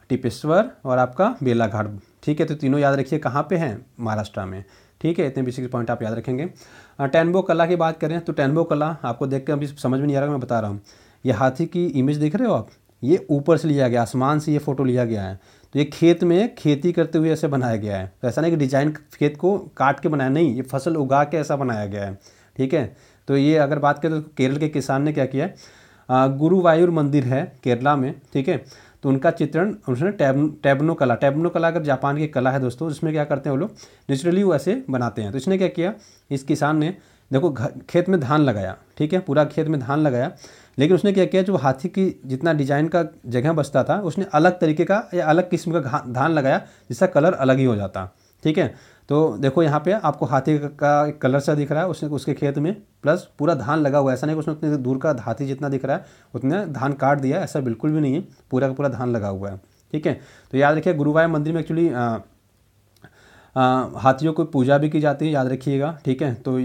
टिपेश्वर और आपका बेलाघाट ठीक है तो तीनों याद रखिए कहाँ पे हैं महाराष्ट्र में ठीक है इतने बेसिक पॉइंट आप याद रखेंगे टैनबो कला की बात करें तो टैनबो कला आपको देख के अभी समझ में नहीं आ रहा मैं बता रहा हूँ ये हाथी की इमेज देख रहे हो आप ये ऊपर से लिया गया आसमान से ये फ़ोटो लिया गया है तो ये खेत में खेती करते हुए ऐसे बनाया गया है तो ऐसा नहीं कि डिजाइन खेत को काट के बनाया नहीं ये फसल उगा के ऐसा बनाया गया है ठीक है तो ये अगर बात करें तो केरल के किसान ने क्या किया है गुरुवायूर मंदिर है केरला में ठीक है तो उनका चित्रण उसने टैब टैबनो कला टैबनो कला अगर जापान की कला है दोस्तों उसमें क्या करते हैं वो लोग नेचुरली वो ऐसे बनाते हैं तो इसने क्या किया इस किसान ने देखो खेत में धान लगाया ठीक है पूरा खेत में धान लगाया लेकिन उसने क्या किया जो हाथी की जितना डिजाइन का जगह बचता था उसने अलग तरीके का या अलग किस्म का धान लगाया जिसका कलर अलग ही हो जाता ठीक है तो देखो यहाँ पे आपको हाथी का एक कलर सा दिख रहा है उसने उसके खेत में प्लस पूरा धान लगा हुआ ऐसा नहीं कि उसने उतने दूर का हाथी जितना दिख रहा है उतने धान काट दिया ऐसा बिल्कुल भी नहीं है पूरा का पूरा धान लगा हुआ है ठीक है तो याद रखिए गुरुवाय मंदिर में एक्चुअली हाथियों को पूजा भी की जाती है याद रखिएगा ठीक है तो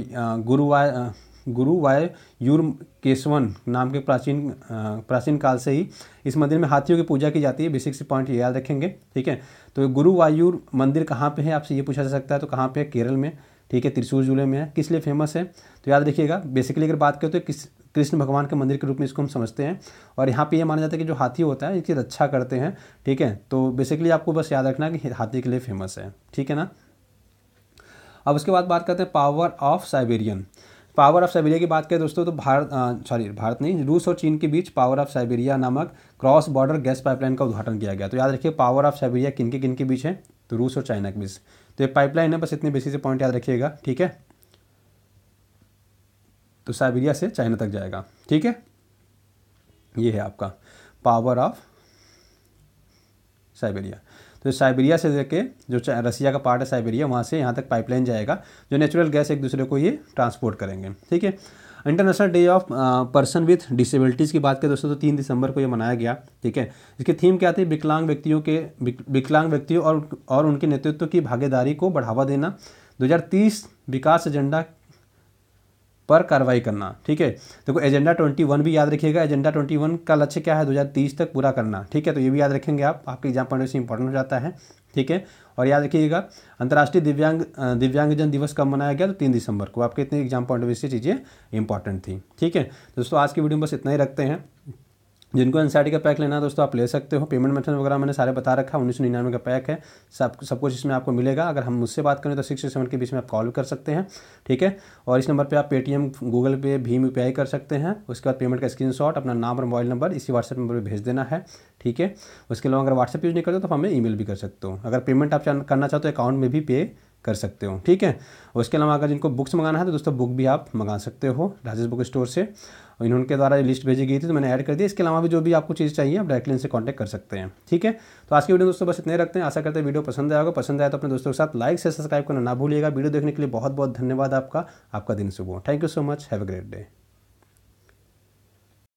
गुरु वाय यूर केशवन नाम के प्राचीन प्राचीन काल से ही इस मंदिर में हाथियों की पूजा की जाती है बेसिक से पॉइंट ये याद रखेंगे ठीक है तो गुरुवायूर मंदिर कहाँ पे है आपसे ये पूछा जा सकता है तो कहाँ पे है केरल में ठीक है त्रिशूर जिले में है किस लिए फेमस है तो याद रखिएगा बेसिकली अगर बात करें तो किस कृष्ण भगवान के मंदिर के रूप में इसको हम समझते हैं और यहाँ पे ये यह माना जाता है कि जो हाथी होता है इसकी रक्षा करते हैं ठीक है तो बेसिकली आपको बस याद रखना कि हाथी के लिए फेमस है ठीक है ना अब उसके बाद बात करते हैं power of Siberian power of Siberia की बात करें दोस्तों तो भारत सॉरी भारत नहीं रूस और चीन के बीच पावर ऑफ साइबेरिया नामक क्रॉस बॉर्डर गैस पाइपलाइन का उद्घाटन किया गया तो याद रखिए पावर ऑफ साइबेरिया किन के किन के बीच है तो रूस और चाइना के बीच तो ये पाइपलाइन है बस इतने बेसिक से पॉइंट याद रखिएगा ठीक है तो साइबेरिया से चाइना तक जाएगा ठीक है ये है आपका पावर ऑफ साइबेरिया तो साइबेरिया से लेके जो रसिया का पार्ट है साइबेरिया वहाँ से यहाँ तक पाइपलाइन जाएगा जो नेचुरल गैस एक दूसरे को ये ट्रांसपोर्ट करेंगे ठीक है international day of person with disabilities की बात करें दोस्तों तो तीन दिसंबर को ये मनाया गया ठीक है इसकी थीम क्या थी विकलांग व्यक्तियों के विकलांग व्यक्तियों और और उनके नेतृत्व की भागीदारी को बढ़ावा देना 2030 विकास एजेंडा पर कार्रवाई करना ठीक है देखो एजेंडा 21 भी याद रखिएगा एजेंडा 21 का लक्ष्य क्या है 2030 तक पूरा करना ठीक है तो ये भी याद रखेंगे आप आपके एग्जाम पॉइंट से इंपॉर्टेंट हो जाता है ठीक है और याद रखिएगा अंतर्राष्ट्रीय दिव्यांग दिव्यांगजन दिवस कब मनाया गया तो तीन दिसंबर को आपके इतने एग्जाम पॉइंट ऑफ व्यू से चीज़ें इंपॉर्टेंट थी ठीक है दोस्तों आज की वीडियो में बस इतना ही रखते हैं जिनको एन का पैक लेना है दोस्तों आप ले सकते हो पेमेंट मेथड वगैरह मैंने सारे बता रखा है उन्नीस सौ निन्यानवे का पैक है सब सब कुछ इसमें आपको मिलेगा अगर हम मुझसे बात करें तो सिक्स सेवन के बीच में आप कॉल कर सकते हैं ठीक है और इस नंबर पर आप पेटीएम गूगल पे भीम यू कर सकते हैं उसके बाद पेमेंट का स्क्रीन अपना नाम और मोबाइल नंबर इसी व्हाट्सएप नंबर पर भेज देना है ठीक है उसके अलावा अगर व्हाट्सएप यूज़ नहीं करते तो हमें मेल भी कर सकते हो अगर पेमेंट आप करना चाहते हो अकाउंट में भी पे कर सकते हो ठीक है उसके अलावा अगर जिनको बुक्स मंगाना है तो दोस्तों बुक भी आप मंगा सकते हो राजेश बुक स्टोर से इन्होंने द्वारा लिस्ट भेजी गई थी तो मैंने ऐड कर दिया इसके अलावा भी जो भी आपको चीज़ चाहिए आप डायरेक्टली इनसे कॉन्टैक्ट कर सकते हैं ठीक है तो आज की वीडियो दोस्तों बस इतने रखते हैं आशा करते हैं वीडियो पसंद आएगा पसंद आया तो अपने दोस्तों के साथ लाइक से सब्सक्राइब करना ना भूलिएगा वीडियो देखने के लिए बहुत बहुत धन्यवाद आपका आपका दिन सुबह हो thank you so much have a great day